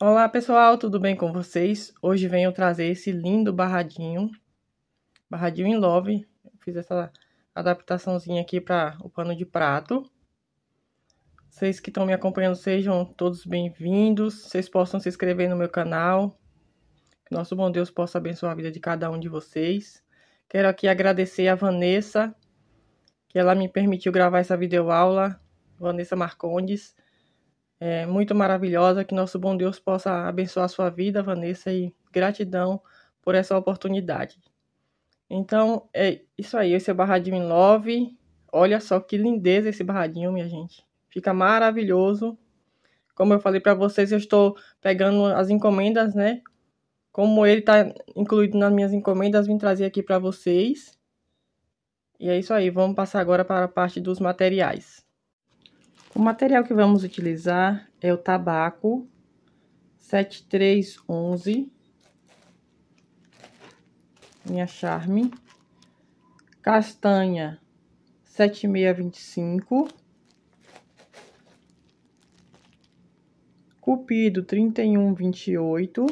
Olá pessoal, tudo bem com vocês? Hoje venho trazer esse lindo barradinho, barradinho em love. fiz essa adaptaçãozinha aqui para o pano de prato. Vocês que estão me acompanhando sejam todos bem-vindos. Vocês possam se inscrever no meu canal. Que nosso bom Deus possa abençoar a vida de cada um de vocês. Quero aqui agradecer a Vanessa, que ela me permitiu gravar essa videoaula. Vanessa Marcondes é, muito maravilhosa. Que nosso bom Deus possa abençoar a sua vida, Vanessa, e gratidão por essa oportunidade. Então, é isso aí. Esse é o Barradinho em Love. Olha só que lindeza esse barradinho, minha gente. Fica maravilhoso. Como eu falei para vocês, eu estou pegando as encomendas, né? Como ele tá incluído nas minhas encomendas, vim trazer aqui para vocês. E é isso aí, vamos passar agora para a parte dos materiais. O material que vamos utilizar é o tabaco 7311, minha charme, castanha 7625, cupido 3128,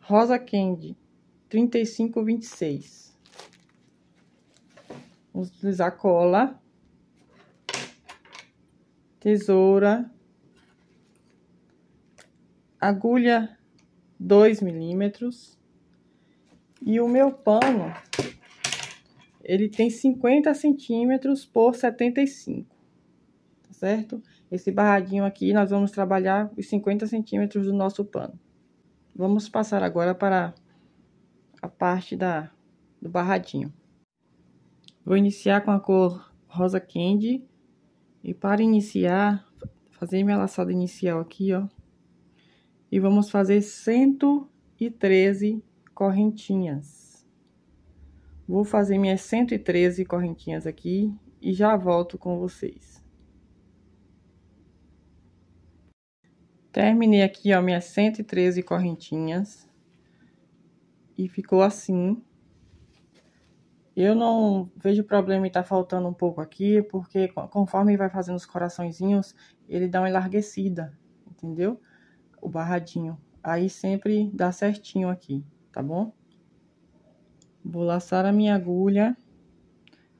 rosa candy 3526. Vamos utilizar cola, tesoura, agulha 2 milímetros. E o meu pano, ele tem 50 centímetros por 75, tá certo? Esse barradinho aqui, nós vamos trabalhar os 50 centímetros do nosso pano. Vamos passar agora para a parte da, do barradinho. Vou iniciar com a cor rosa candy. E para iniciar, fazer minha laçada inicial aqui, ó. E vamos fazer 113 correntinhas. Vou fazer minhas 113 correntinhas aqui e já volto com vocês. Terminei aqui, ó, minhas 113 correntinhas. E ficou assim. Eu não vejo problema em estar tá faltando um pouco aqui, porque conforme vai fazendo os coraçõezinhos, ele dá uma enlarguecida, entendeu? O barradinho. Aí sempre dá certinho aqui, tá bom? Vou laçar a minha agulha.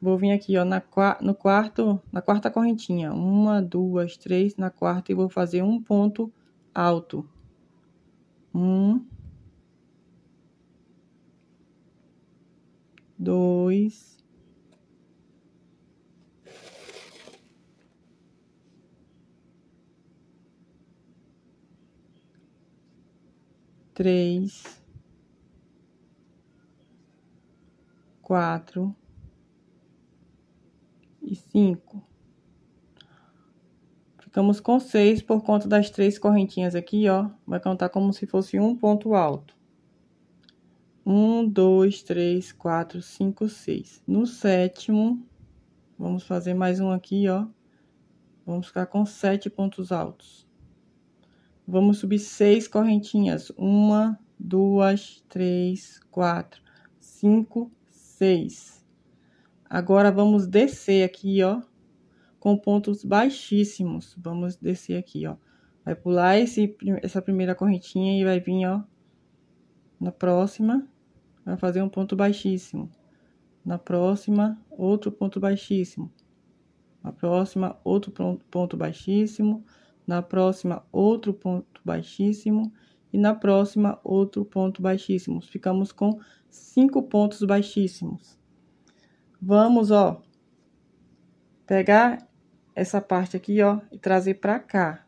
Vou vir aqui, ó, na, no quarto, na quarta correntinha. Uma, duas, três, na quarta, e vou fazer um ponto alto. Um, dois, três, quatro e cinco. Ficamos com seis por conta das três correntinhas aqui, ó. Vai contar como se fosse um ponto alto um, dois, três, quatro, cinco, seis. No sétimo, vamos fazer mais um aqui, ó. Vamos ficar com sete pontos altos. Vamos subir seis correntinhas. Uma, duas, três, quatro, cinco, seis. Agora, vamos descer aqui, ó, com pontos baixíssimos. Vamos descer aqui, ó. Vai pular esse, essa primeira correntinha e vai vir, ó, na próxima vai fazer um ponto baixíssimo. Na próxima, outro ponto baixíssimo. Na próxima, outro ponto baixíssimo. Na próxima, outro ponto baixíssimo. E na próxima, outro ponto baixíssimo. Ficamos com cinco pontos baixíssimos. Vamos, ó, pegar essa parte aqui, ó, e trazer pra cá.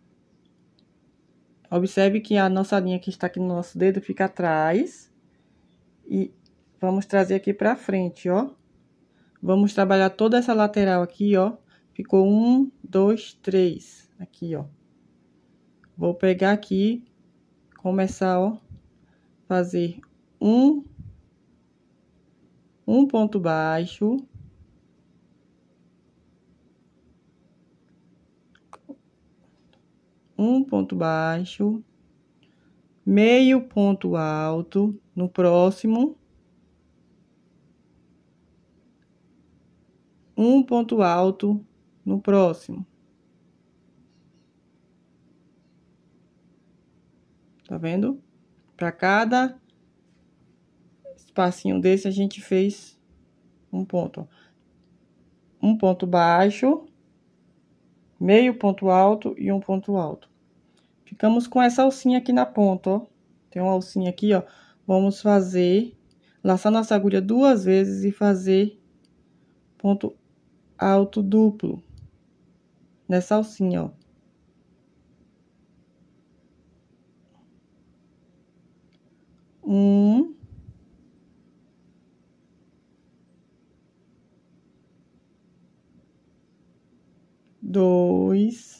Observe que a nossa linha que está aqui no nosso dedo fica atrás e vamos trazer aqui pra frente, ó. Vamos trabalhar toda essa lateral aqui, ó. Ficou um, dois, três. Aqui, ó. Vou pegar aqui, começar, ó. Fazer um, um ponto baixo. Um ponto baixo. Meio ponto alto no próximo. Um ponto alto no próximo. Tá vendo? Para cada espacinho desse, a gente fez um ponto. Um ponto baixo, meio ponto alto e um ponto alto. Ficamos com essa alcinha aqui na ponta, ó. Tem uma alcinha aqui, ó vamos fazer, laçar nossa agulha duas vezes e fazer ponto alto duplo nessa alcinha, ó. Um. Dois.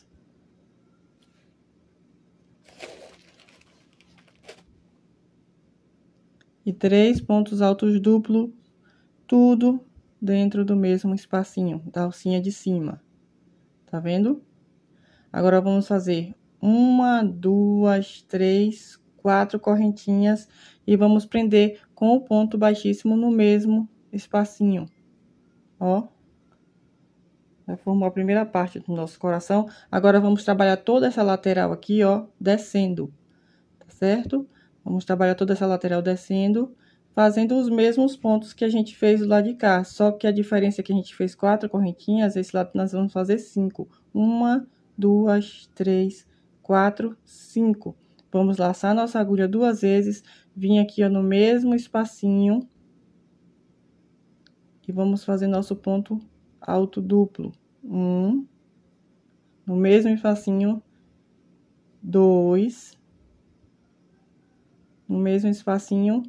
e três pontos altos duplo, tudo dentro do mesmo espacinho da alcinha de cima. Tá vendo? Agora vamos fazer uma, duas, três, quatro correntinhas e vamos prender com o ponto baixíssimo no mesmo espacinho. Ó. Já formou a primeira parte do nosso coração. Agora, vamos trabalhar toda essa lateral aqui, ó, descendo, tá certo? Vamos trabalhar toda essa lateral descendo, fazendo os mesmos pontos que a gente fez do lado de cá, só que a diferença é que a gente fez quatro correntinhas, esse lado nós vamos fazer cinco. Uma, duas, três, quatro, cinco. Vamos laçar nossa agulha duas vezes, vim aqui ó, no mesmo espacinho e vamos fazer nosso ponto alto duplo. Um, no mesmo espacinho, dois, no mesmo espacinho,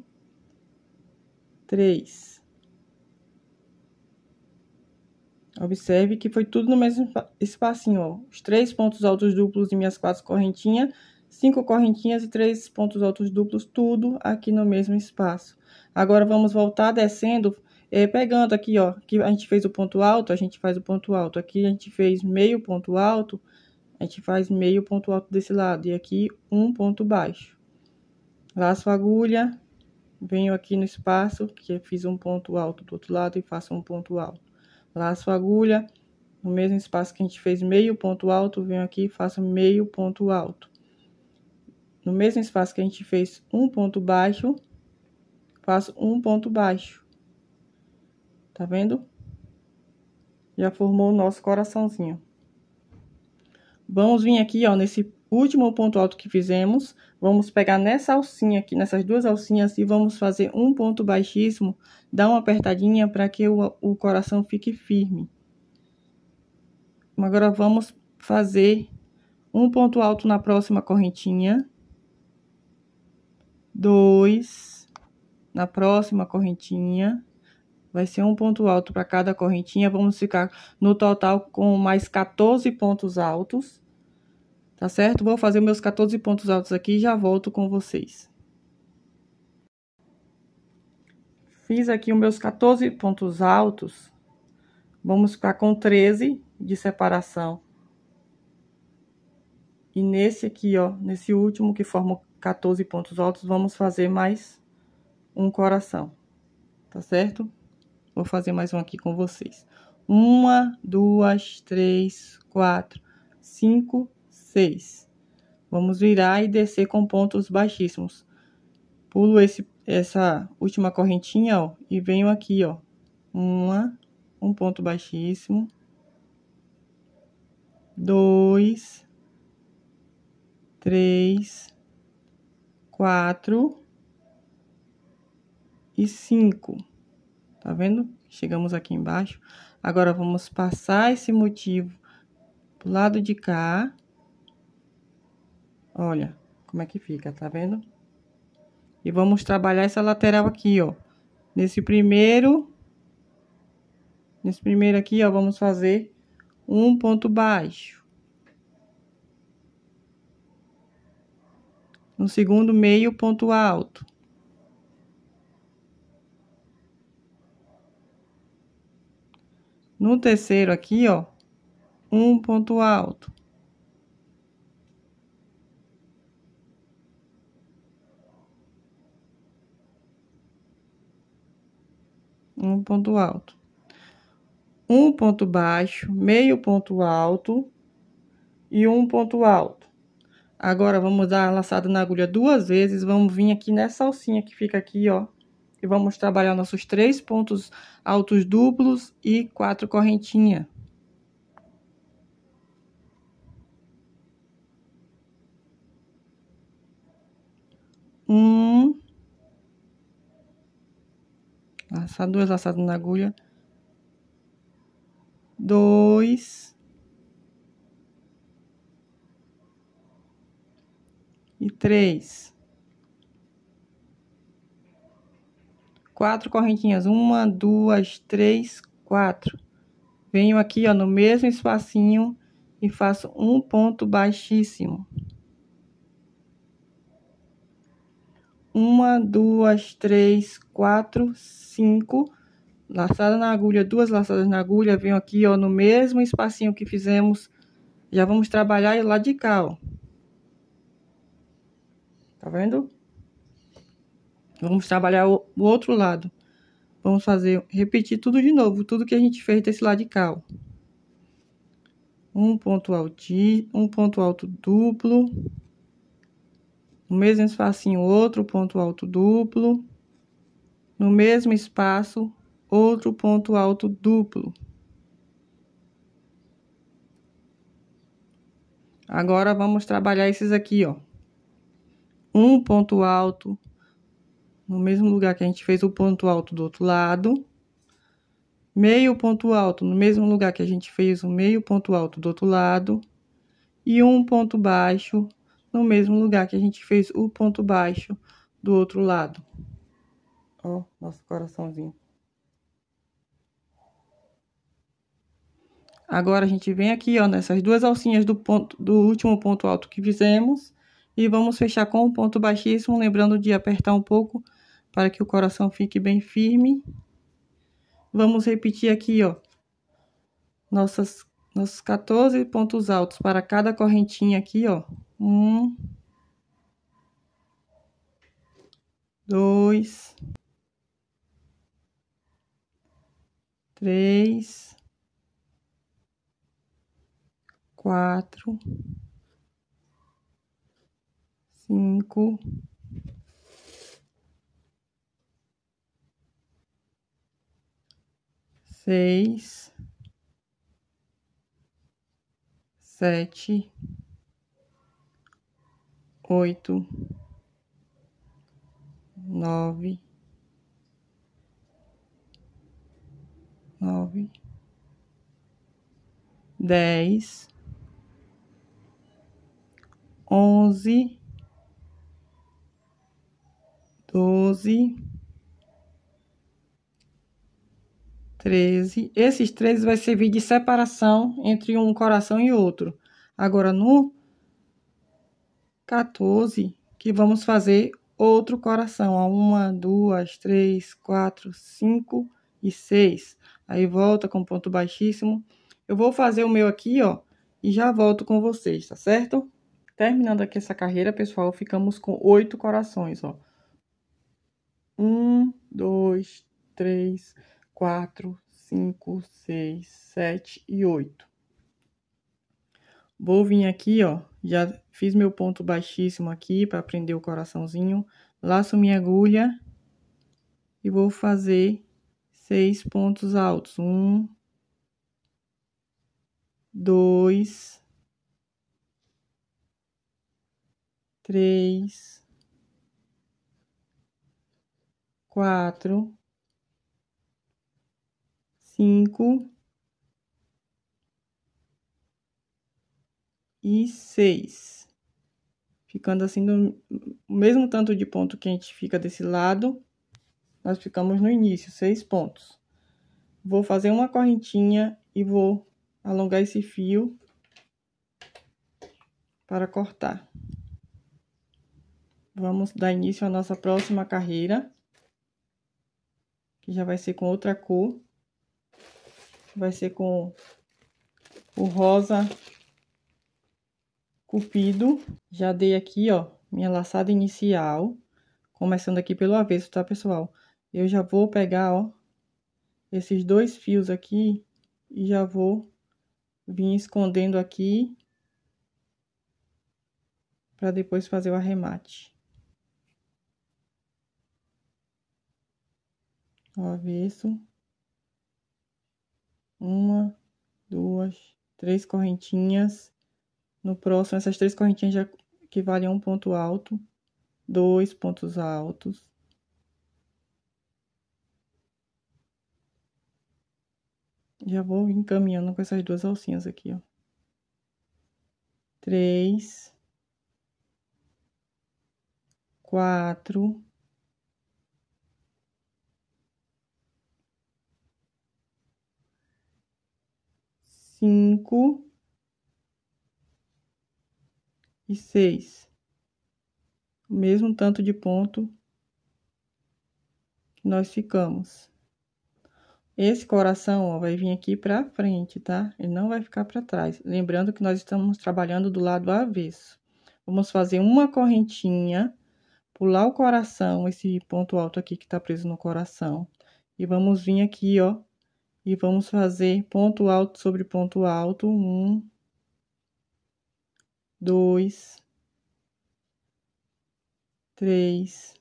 três. Observe que foi tudo no mesmo espacinho, ó. Os três pontos altos duplos e minhas quatro correntinhas, cinco correntinhas e três pontos altos duplos, tudo aqui no mesmo espaço. Agora, vamos voltar descendo, é, pegando aqui, ó, que a gente fez o ponto alto, a gente faz o ponto alto. Aqui a gente fez meio ponto alto, a gente faz meio ponto alto desse lado. E aqui, um ponto baixo. Laço agulha, venho aqui no espaço que fiz um ponto alto do outro lado e faço um ponto alto. Laço agulha, no mesmo espaço que a gente fez meio ponto alto, venho aqui e faço meio ponto alto. No mesmo espaço que a gente fez um ponto baixo, faço um ponto baixo. Tá vendo? Já formou o nosso coraçãozinho. Vamos vir aqui, ó, nesse último ponto alto que fizemos, vamos pegar nessa alcinha aqui, nessas duas alcinhas e vamos fazer um ponto baixíssimo, dar uma apertadinha para que o, o coração fique firme. Agora, vamos fazer um ponto alto na próxima correntinha, dois na próxima correntinha, vai ser um ponto alto para cada correntinha, vamos ficar no total com mais 14 pontos altos. Tá certo? Vou fazer meus 14 pontos altos aqui e já volto com vocês. Fiz aqui os meus 14 pontos altos. Vamos ficar com 13 de separação. E nesse aqui, ó, nesse último que forma 14 pontos altos, vamos fazer mais um coração. Tá certo? Vou fazer mais um aqui com vocês. Uma, duas, três, quatro, cinco, 6. Vamos virar e descer com pontos baixíssimos. Pulo esse, essa última correntinha, ó, e venho aqui, ó. Uma, um ponto baixíssimo. Dois, três, quatro e cinco. Tá vendo? Chegamos aqui embaixo. Agora, vamos passar esse motivo pro lado de cá Olha como é que fica, tá vendo? E vamos trabalhar essa lateral aqui, ó. Nesse primeiro... Nesse primeiro aqui, ó, vamos fazer um ponto baixo. No segundo, meio ponto alto. No terceiro aqui, ó, um ponto alto. um ponto alto. Um ponto baixo, meio ponto alto e um ponto alto. Agora, vamos dar a laçada na agulha duas vezes, vamos vir aqui nessa alcinha que fica aqui, ó. E vamos trabalhar nossos três pontos altos duplos e quatro correntinhas. Um, laçar duas laçadas na agulha, dois, e três, quatro correntinhas, uma, duas, três, quatro. Venho aqui, ó, no mesmo espacinho e faço um ponto baixíssimo. uma, duas, três, quatro, cinco, laçada na agulha, duas laçadas na agulha, venho aqui, ó, no mesmo espacinho que fizemos, já vamos trabalhar lá de cá, ó. Tá vendo? Vamos trabalhar o, o outro lado. Vamos fazer, repetir tudo de novo, tudo que a gente fez desse lado de cá, ó. Um ponto alto um ponto alto duplo, no mesmo espacinho, outro ponto alto duplo. No mesmo espaço, outro ponto alto duplo. Agora, vamos trabalhar esses aqui, ó. Um ponto alto, no mesmo lugar que a gente fez o ponto alto do outro lado. Meio ponto alto, no mesmo lugar que a gente fez o meio ponto alto do outro lado. E um ponto baixo no mesmo lugar que a gente fez o ponto baixo do outro lado. Ó, nosso coraçãozinho. Agora, a gente vem aqui, ó, nessas duas alcinhas do, ponto, do último ponto alto que fizemos. E vamos fechar com o um ponto baixíssimo, lembrando de apertar um pouco para que o coração fique bem firme. Vamos repetir aqui, ó, nossas, nossos 14 pontos altos para cada correntinha aqui, ó um, dois, três, quatro, cinco, seis, sete oito, nove, nove, dez, onze, doze, treze. Esses três vai servir de separação entre um coração e outro. Agora, no 14 que vamos fazer outro coração. Ó, uma, duas, três, quatro, cinco e seis. Aí volta com ponto baixíssimo. Eu vou fazer o meu aqui, ó, e já volto com vocês, tá certo? Terminando aqui essa carreira, pessoal, ficamos com oito corações, ó. Um, dois, três, quatro, cinco, seis, sete e oito. Vou vir aqui, ó, já fiz meu ponto baixíssimo aqui para prender o coraçãozinho. Laço minha agulha e vou fazer seis pontos altos. Um, dois, três, quatro, cinco e 6. Ficando assim, no, mesmo tanto de ponto que a gente fica desse lado, nós ficamos no início, 6 pontos. Vou fazer uma correntinha e vou alongar esse fio para cortar. Vamos dar início à nossa próxima carreira, que já vai ser com outra cor. Vai ser com o rosa Cupido, já dei aqui, ó, minha laçada inicial, começando aqui pelo avesso, tá, pessoal? Eu já vou pegar, ó, esses dois fios aqui e já vou vir escondendo aqui para depois fazer o arremate. O avesso. Uma, duas, três correntinhas no próximo, essas três correntinhas já equivalem a um ponto alto, dois pontos altos. Já vou encaminhando com essas duas alcinhas aqui, ó. Três. Quatro. Cinco e 6. O mesmo tanto de ponto que nós ficamos. Esse coração ó, vai vir aqui para frente, tá? Ele não vai ficar para trás. Lembrando que nós estamos trabalhando do lado avesso. Vamos fazer uma correntinha, pular o coração, esse ponto alto aqui que tá preso no coração. E vamos vir aqui, ó, e vamos fazer ponto alto sobre ponto alto, um, dois, três,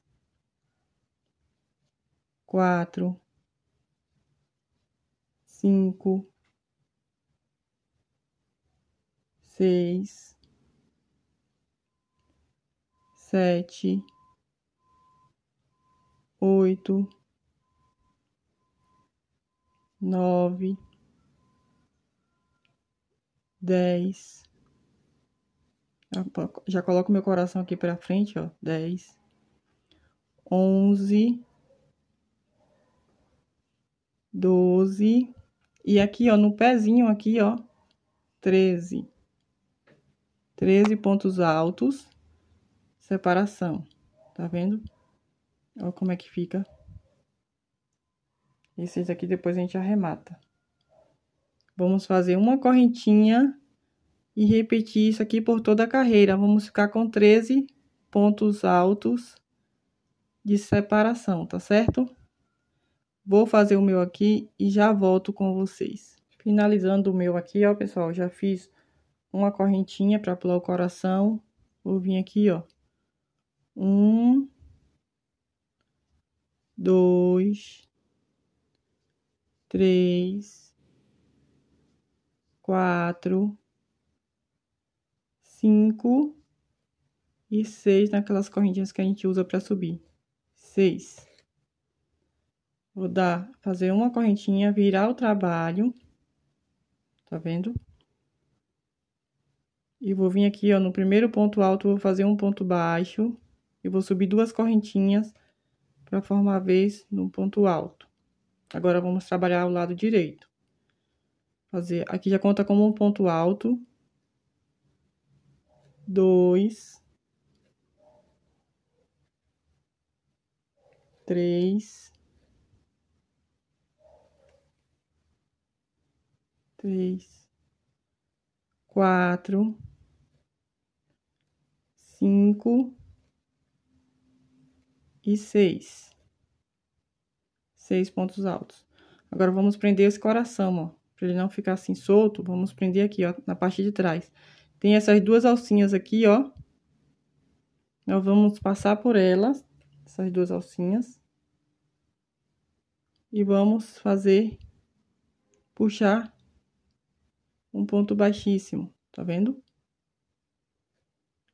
quatro, cinco, seis, sete, oito, nove, dez. Já coloco meu coração aqui pra frente, ó. 10, 11, 12. E aqui, ó, no pezinho aqui, ó, 13. 13 pontos altos, separação. Tá vendo? Ó como é que fica. Esses aqui depois a gente arremata. Vamos fazer uma correntinha e repetir isso aqui por toda a carreira. Vamos ficar com 13 pontos altos de separação, tá certo? Vou fazer o meu aqui e já volto com vocês. Finalizando o meu aqui, ó, pessoal, já fiz uma correntinha para pular o coração. Vou vir aqui, ó. Um, dois, três, quatro, 5 e 6 naquelas correntinhas que a gente usa para subir. 6. Vou dar, fazer uma correntinha, virar o trabalho, tá vendo? E vou vir aqui, ó, no primeiro ponto alto, vou fazer um ponto baixo e vou subir duas correntinhas para formar a vez no ponto alto. Agora, vamos trabalhar o lado direito. Fazer, aqui já conta como um ponto alto, dois, três, três, quatro, cinco e seis. Seis pontos altos. Agora vamos prender esse coração, ó, para ele não ficar assim solto. Vamos prender aqui, ó, na parte de trás. Tem essas duas alcinhas aqui, ó. Nós vamos passar por elas, essas duas alcinhas. E vamos fazer, puxar um ponto baixíssimo, tá vendo?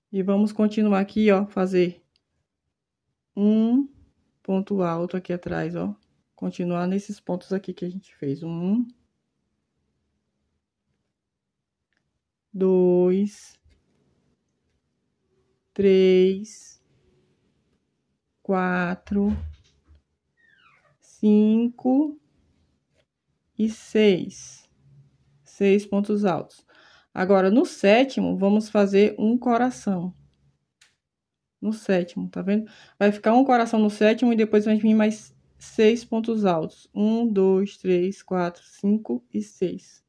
E vamos continuar aqui, ó, fazer um ponto alto aqui atrás, ó. Continuar nesses pontos aqui que a gente fez. Um, dois, três, quatro, cinco e seis. Seis pontos altos. Agora, no sétimo, vamos fazer um coração. No sétimo, tá vendo? Vai ficar um coração no sétimo e depois vai vir mais seis pontos altos. Um, dois, três, quatro, cinco e seis.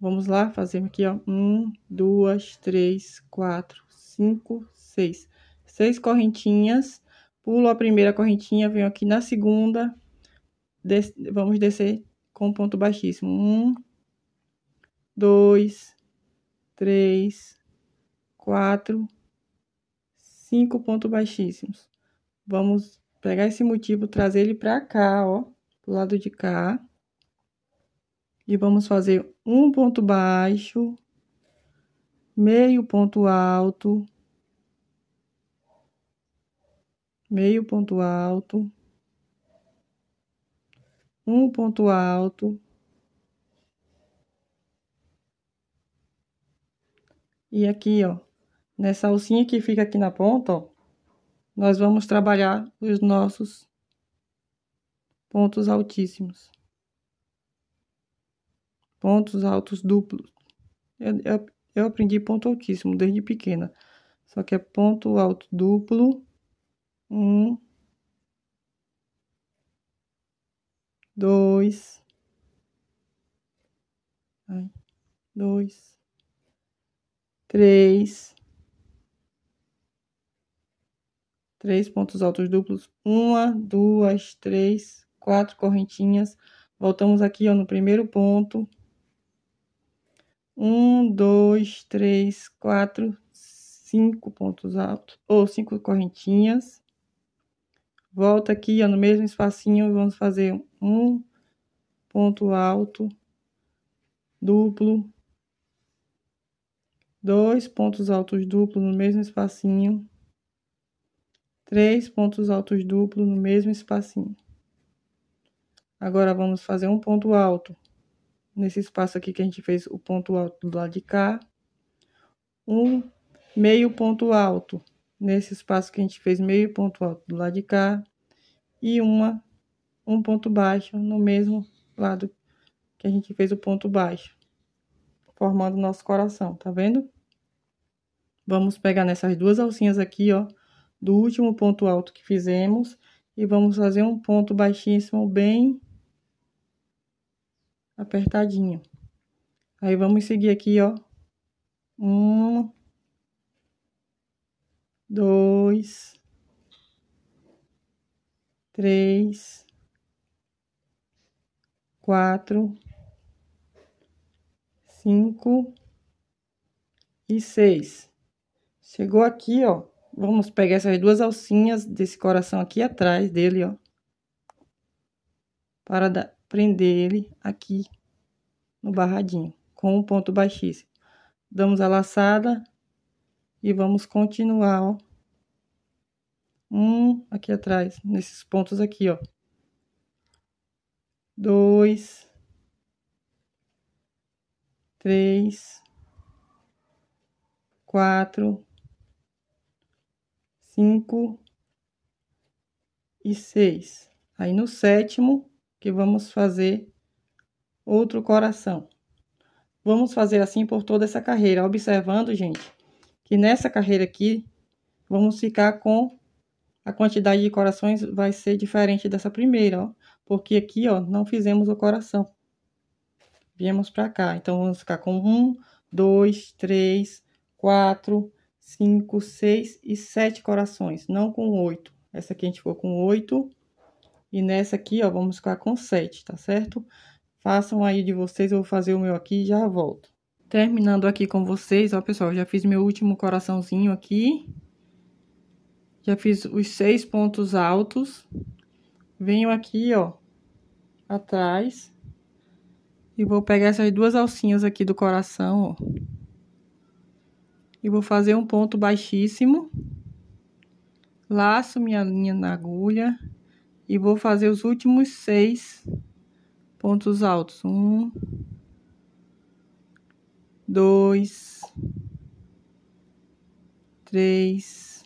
Vamos lá, fazer aqui, ó. Um, duas, três, quatro, cinco, seis. Seis correntinhas. Pulo a primeira correntinha, venho aqui na segunda. Des vamos descer com ponto baixíssimo. Um, dois, três, quatro, cinco pontos baixíssimos. Vamos pegar esse motivo, trazer ele pra cá, ó. Pro lado de cá e vamos fazer um ponto baixo, meio ponto alto, meio ponto alto, um ponto alto, e aqui, ó, nessa alcinha que fica aqui na ponta, ó, nós vamos trabalhar os nossos pontos altíssimos pontos altos duplos. Eu, eu, eu aprendi ponto altíssimo desde pequena. Só que é ponto alto duplo. Um. Dois. dois. Três. Três pontos altos duplos. Uma, duas, três, quatro correntinhas. Voltamos aqui ó, no primeiro ponto um, dois, três, quatro, cinco pontos altos, ou cinco correntinhas. Volta aqui, ó, no mesmo espacinho, vamos fazer um ponto alto, duplo, dois pontos altos duplo no mesmo espacinho, três pontos altos duplo no mesmo espacinho. Agora, vamos fazer um ponto alto nesse espaço aqui que a gente fez o ponto alto do lado de cá, um meio ponto alto nesse espaço que a gente fez meio ponto alto do lado de cá e uma um ponto baixo no mesmo lado que a gente fez o ponto baixo, formando nosso coração, tá vendo? Vamos pegar nessas duas alcinhas aqui, ó, do último ponto alto que fizemos e vamos fazer um ponto baixíssimo bem apertadinho. Aí vamos seguir aqui, ó. Um, dois, três, quatro, cinco e seis. Chegou aqui, ó. Vamos pegar essas duas alcinhas desse coração aqui atrás dele, ó. Para dar prender ele aqui no barradinho, com um ponto baixíssimo. Damos a laçada e vamos continuar, ó. Um aqui atrás, nesses pontos aqui, ó. Dois. Três. Quatro. Cinco. E seis. Aí, no sétimo, que vamos fazer outro coração. Vamos fazer assim por toda essa carreira, observando, gente, que nessa carreira aqui vamos ficar com a quantidade de corações vai ser diferente dessa primeira, ó, porque aqui, ó, não fizemos o coração. Viemos para cá, então vamos ficar com um, dois, três, quatro, cinco, seis e sete corações, não com oito. Essa aqui a gente ficou com oito e nessa aqui, ó, vamos ficar com 7, tá certo? Façam aí de vocês, eu vou fazer o meu aqui e já volto. Terminando aqui com vocês, ó, pessoal, já fiz meu último coraçãozinho aqui. Já fiz os seis pontos altos. Venho aqui, ó, atrás. E vou pegar essas duas alcinhas aqui do coração, ó. E vou fazer um ponto baixíssimo. Laço minha linha na agulha. E vou fazer os últimos seis pontos altos. Um, dois, três,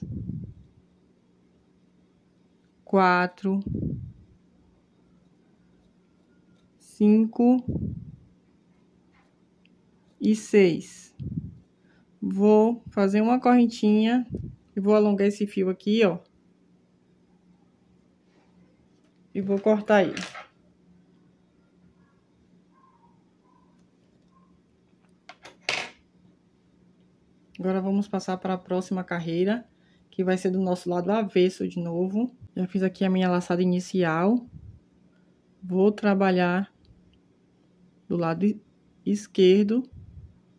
quatro, cinco e seis. Vou fazer uma correntinha e vou alongar esse fio aqui, ó e vou cortar ele. Agora vamos passar para a próxima carreira, que vai ser do nosso lado avesso de novo. Já fiz aqui a minha laçada inicial. Vou trabalhar do lado esquerdo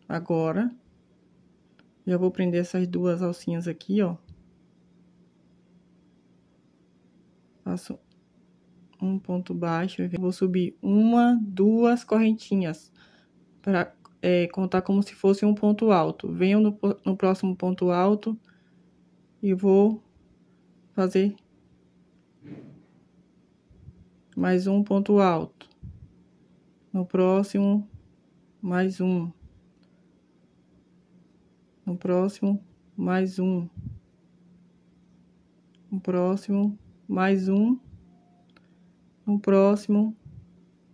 agora. Já vou prender essas duas alcinhas aqui, ó. Faço um ponto baixo, vou subir uma, duas correntinhas para é, contar como se fosse um ponto alto. Venho no, no próximo ponto alto e vou fazer mais um ponto alto. No próximo, mais um. No próximo, mais um. No próximo, mais um. No próximo,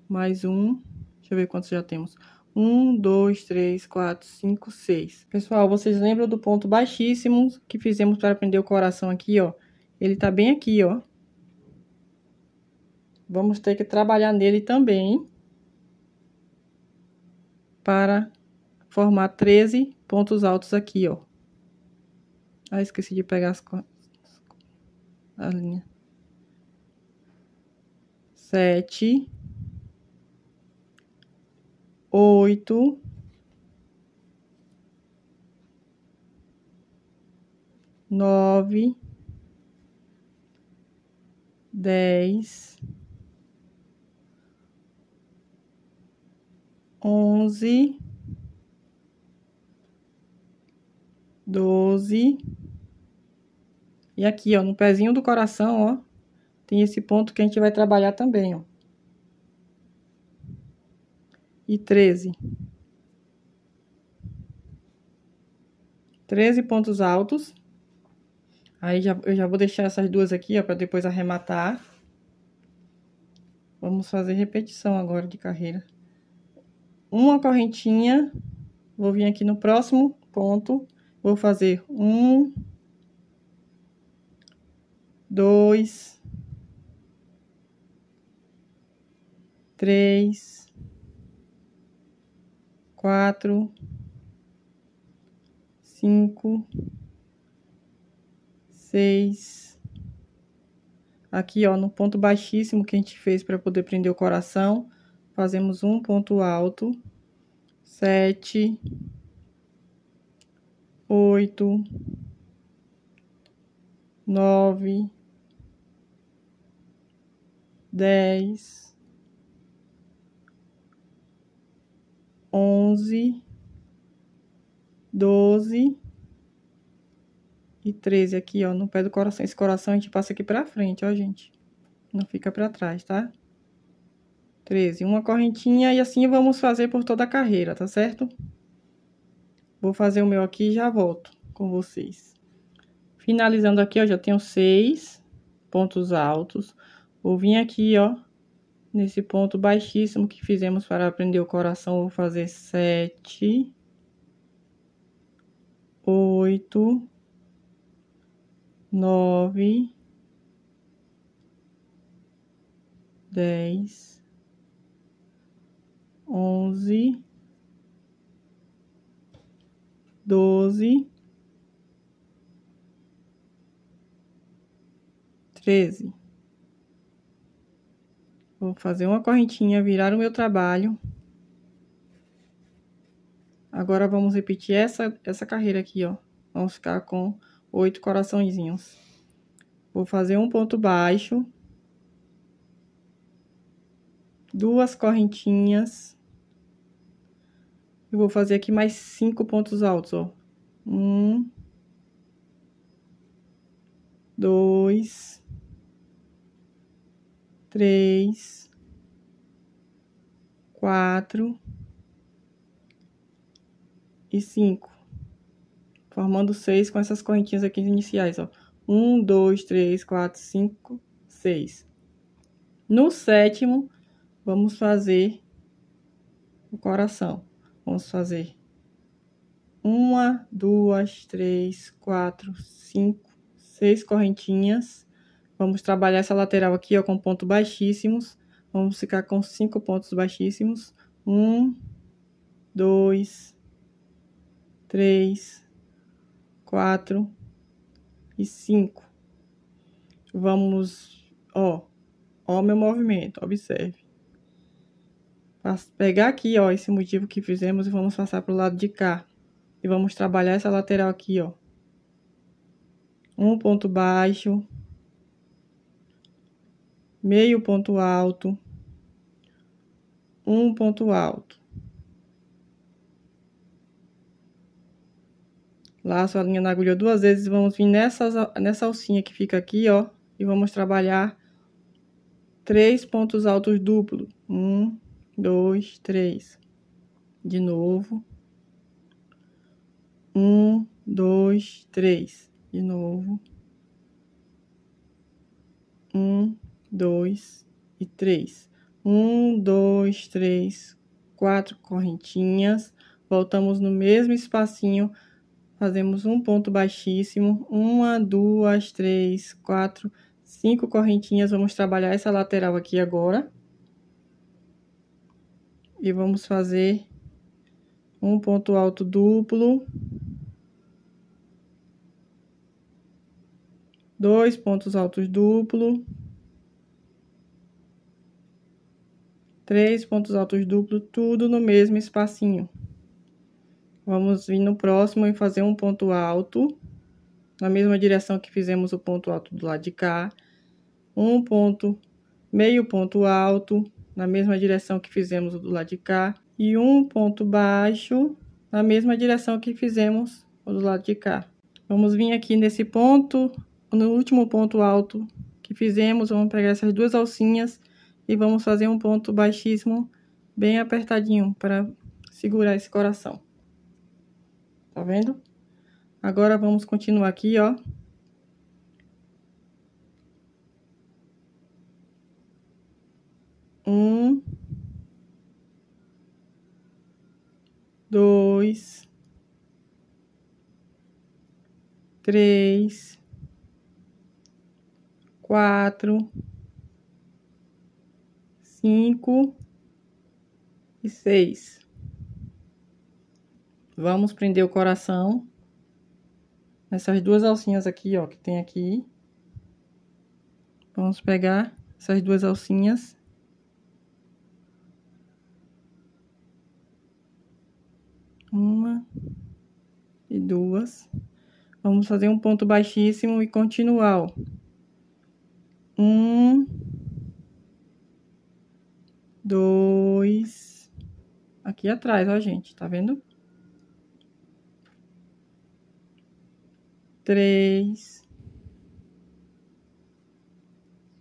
mais um. Deixa eu ver quantos já temos. Um, dois, três, quatro, cinco, seis. Pessoal, vocês lembram do ponto baixíssimo que fizemos para prender o coração aqui, ó? Ele tá bem aqui, ó. Vamos ter que trabalhar nele também para formar 13 pontos altos aqui, ó. Ah, esqueci de pegar as, as linhas sete, oito, nove, dez, onze, doze. E aqui, ó, no pezinho do coração, ó, tem esse ponto que a gente vai trabalhar também, ó. E 13. 13 pontos altos. Aí já, eu já vou deixar essas duas aqui, ó, para depois arrematar. Vamos fazer repetição agora de carreira. Uma correntinha, vou vir aqui no próximo ponto, vou fazer um, dois, três, quatro, cinco, seis. Aqui, ó, no ponto baixíssimo que a gente fez para poder prender o coração, fazemos um ponto alto, sete, oito, nove, dez. 11, 12 e 13 aqui, ó, no pé do coração. Esse coração a gente passa aqui pra frente, ó, gente. Não fica pra trás, tá? 13. Uma correntinha e assim vamos fazer por toda a carreira, tá certo? Vou fazer o meu aqui e já volto com vocês. Finalizando aqui, ó, já tenho seis pontos altos. Vou vir aqui, ó, Nesse ponto baixíssimo que fizemos para aprender o coração, vou fazer sete, oito, nove, dez, onze, doze, treze. Vou fazer uma correntinha, virar o meu trabalho. Agora, vamos repetir essa, essa carreira aqui, ó. Vamos ficar com oito coraçõezinhos. Vou fazer um ponto baixo. Duas correntinhas. E vou fazer aqui mais cinco pontos altos, ó. Um. Dois três, quatro e cinco, formando seis com essas correntinhas aqui iniciais, ó. Um, dois, três, quatro, cinco, seis. No sétimo, vamos fazer o coração. Vamos fazer uma, duas, três, quatro, cinco, seis correntinhas Vamos trabalhar essa lateral aqui, ó, com pontos baixíssimos. Vamos ficar com cinco pontos baixíssimos. Um, dois, três, quatro e cinco. Vamos, ó, ó meu movimento, observe. Pegar aqui, ó, esse motivo que fizemos e vamos passar pro lado de cá. E vamos trabalhar essa lateral aqui, ó. Um ponto baixo, meio ponto alto, um ponto alto. Laço a linha na agulha duas vezes, vamos vir nessa, nessa alcinha que fica aqui, ó, e vamos trabalhar três pontos altos duplo. Um, dois, três. De novo. Um, dois, três. De novo. Um, dois e três. Um, dois, três, quatro correntinhas. Voltamos no mesmo espacinho, fazemos um ponto baixíssimo. Uma, duas, três, quatro, cinco correntinhas. Vamos trabalhar essa lateral aqui agora. E vamos fazer um ponto alto duplo. Dois pontos altos duplo. três pontos altos duplos, tudo no mesmo espacinho. Vamos vir no próximo e fazer um ponto alto, na mesma direção que fizemos o ponto alto do lado de cá. Um ponto, meio ponto alto, na mesma direção que fizemos o do lado de cá. E um ponto baixo, na mesma direção que fizemos o do lado de cá. Vamos vir aqui nesse ponto, no último ponto alto que fizemos, vamos pegar essas duas alcinhas e vamos fazer um ponto baixíssimo bem apertadinho para segurar esse coração. Tá vendo? Agora vamos continuar aqui, ó. Um, dois, três, quatro. 5 e 6. Vamos prender o coração nessas duas alcinhas aqui, ó, que tem aqui. Vamos pegar essas duas alcinhas. Uma e duas. Vamos fazer um ponto baixíssimo e continuar. Um, dois, aqui atrás, ó, gente, tá vendo? Três,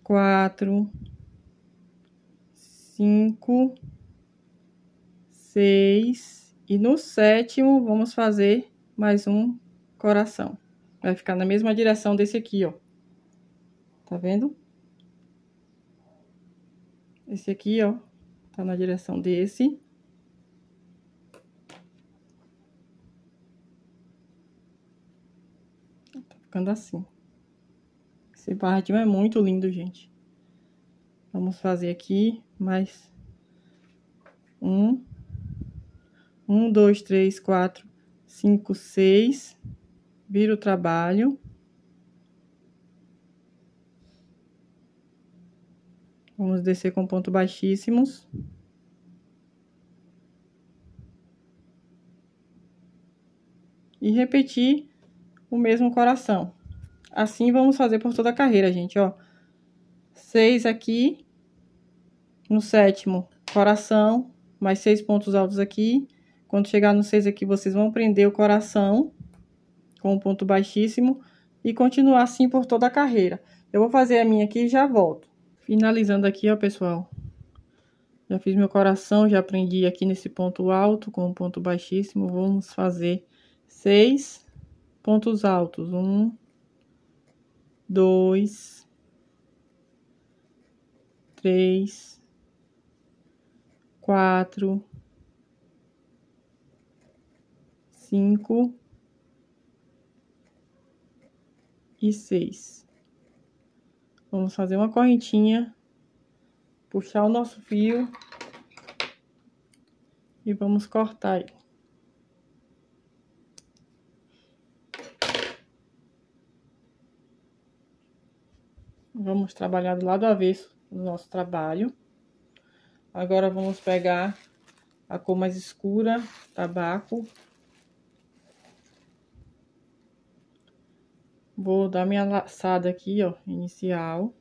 quatro, cinco, seis, e no sétimo, vamos fazer mais um coração. Vai ficar na mesma direção desse aqui, ó. Tá vendo? Esse aqui, ó, tá na direção desse. Tá ficando assim. Esse barradinho é muito lindo, gente. Vamos fazer aqui mais um, um, dois, três, quatro, cinco, seis. Vira o trabalho. Vamos descer com ponto baixíssimos. E repetir o mesmo coração. Assim vamos fazer por toda a carreira, gente, ó. Seis aqui, no sétimo, coração, mais seis pontos altos aqui. Quando chegar no seis aqui, vocês vão prender o coração com um ponto baixíssimo e continuar assim por toda a carreira. Eu vou fazer a minha aqui e já volto. Finalizando aqui, ó, pessoal. Já fiz meu coração, já aprendi aqui nesse ponto alto com um ponto baixíssimo. Vamos fazer seis pontos altos. Um, dois, três, quatro, cinco e seis. Vamos fazer uma correntinha, puxar o nosso fio e vamos cortar Vamos trabalhar do lado avesso do nosso trabalho. Agora vamos pegar a cor mais escura, tabaco, Vou dar minha laçada aqui, ó, inicial.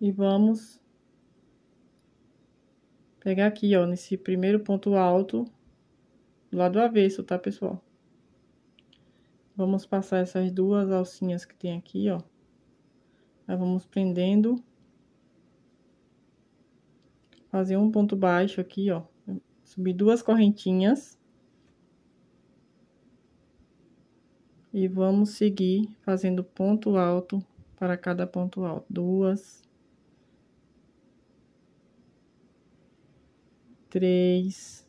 E vamos pegar aqui, ó, nesse primeiro ponto alto, do lado avesso, tá, pessoal? Vamos passar essas duas alcinhas que tem aqui, ó. Aí vamos prendendo. Fazer um ponto baixo aqui, ó. Subir duas correntinhas. E vamos seguir fazendo ponto alto para cada ponto alto. Duas. Três.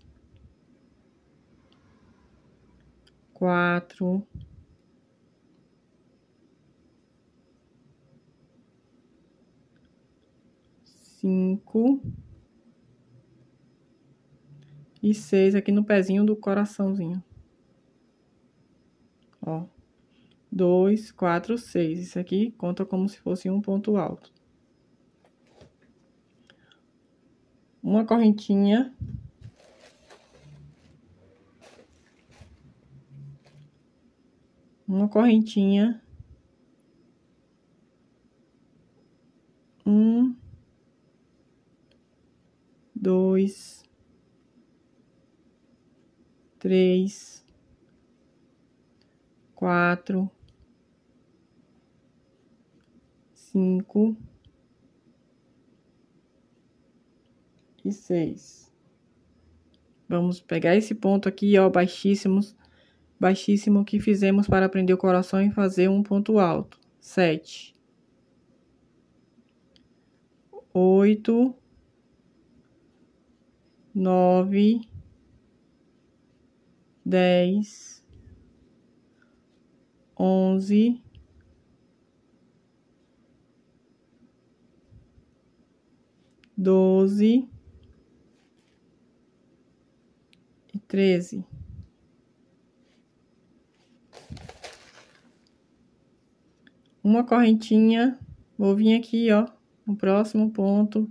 Quatro. Cinco. E seis aqui no pezinho do coraçãozinho. Ó. 2, 4, 6. Isso aqui conta como se fosse um ponto alto. Uma correntinha. Uma correntinha. Um. Dois. Três. Quatro cinco e seis. Vamos pegar esse ponto aqui, ó, baixíssimos, baixíssimo que fizemos para aprender o coração e fazer um ponto alto. Sete. Oito. Nove. Dez. Onze. doze e treze. Uma correntinha, vou vir aqui, ó, no próximo ponto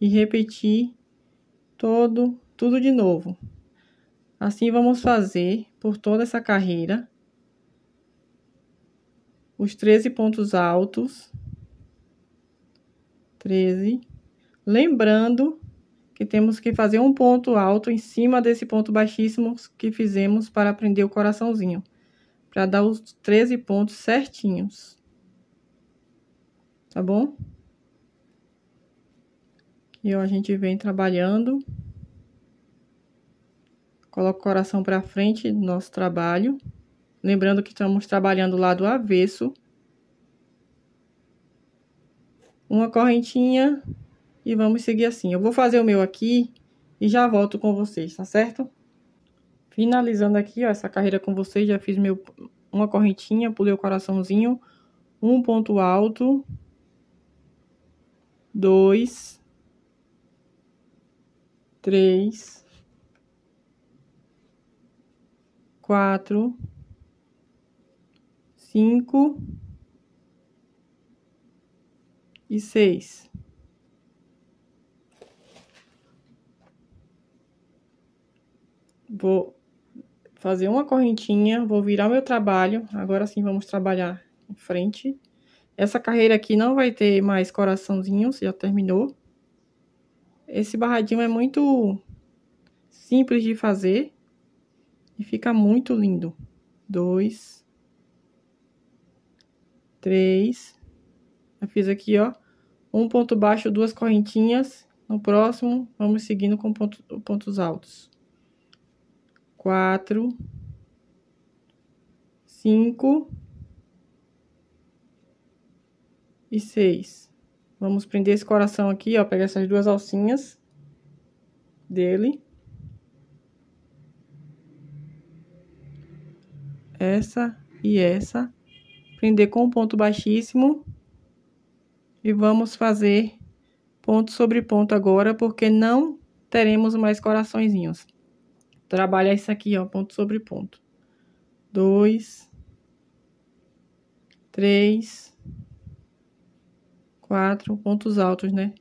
e repetir todo, tudo de novo. Assim, vamos fazer por toda essa carreira os treze pontos altos. treze Lembrando que temos que fazer um ponto alto em cima desse ponto baixíssimo que fizemos para prender o coraçãozinho, para dar os 13 pontos certinhos. Tá bom? E ó, a gente vem trabalhando. Coloca o coração para frente do nosso trabalho. Lembrando que estamos trabalhando o lado avesso. Uma correntinha e vamos seguir assim. Eu vou fazer o meu aqui e já volto com vocês, tá certo? Finalizando aqui, ó, essa carreira com vocês, já fiz meu uma correntinha, pulei o coraçãozinho, um ponto alto, dois, três, quatro, cinco e seis. vou fazer uma correntinha, vou virar meu trabalho. Agora sim, vamos trabalhar em frente. Essa carreira aqui não vai ter mais coraçãozinhos, já terminou. Esse barradinho é muito simples de fazer e fica muito lindo. Dois, três, eu fiz aqui, ó, um ponto baixo, duas correntinhas. No próximo, vamos seguindo com ponto, pontos altos quatro, cinco e seis. Vamos prender esse coração aqui, ó, pegar essas duas alcinhas dele. Essa e essa. Prender com um ponto baixíssimo. E vamos fazer ponto sobre ponto agora, porque não teremos mais coraçõezinhos trabalhar isso aqui, ó, ponto sobre ponto. Dois, três, quatro, pontos altos, né?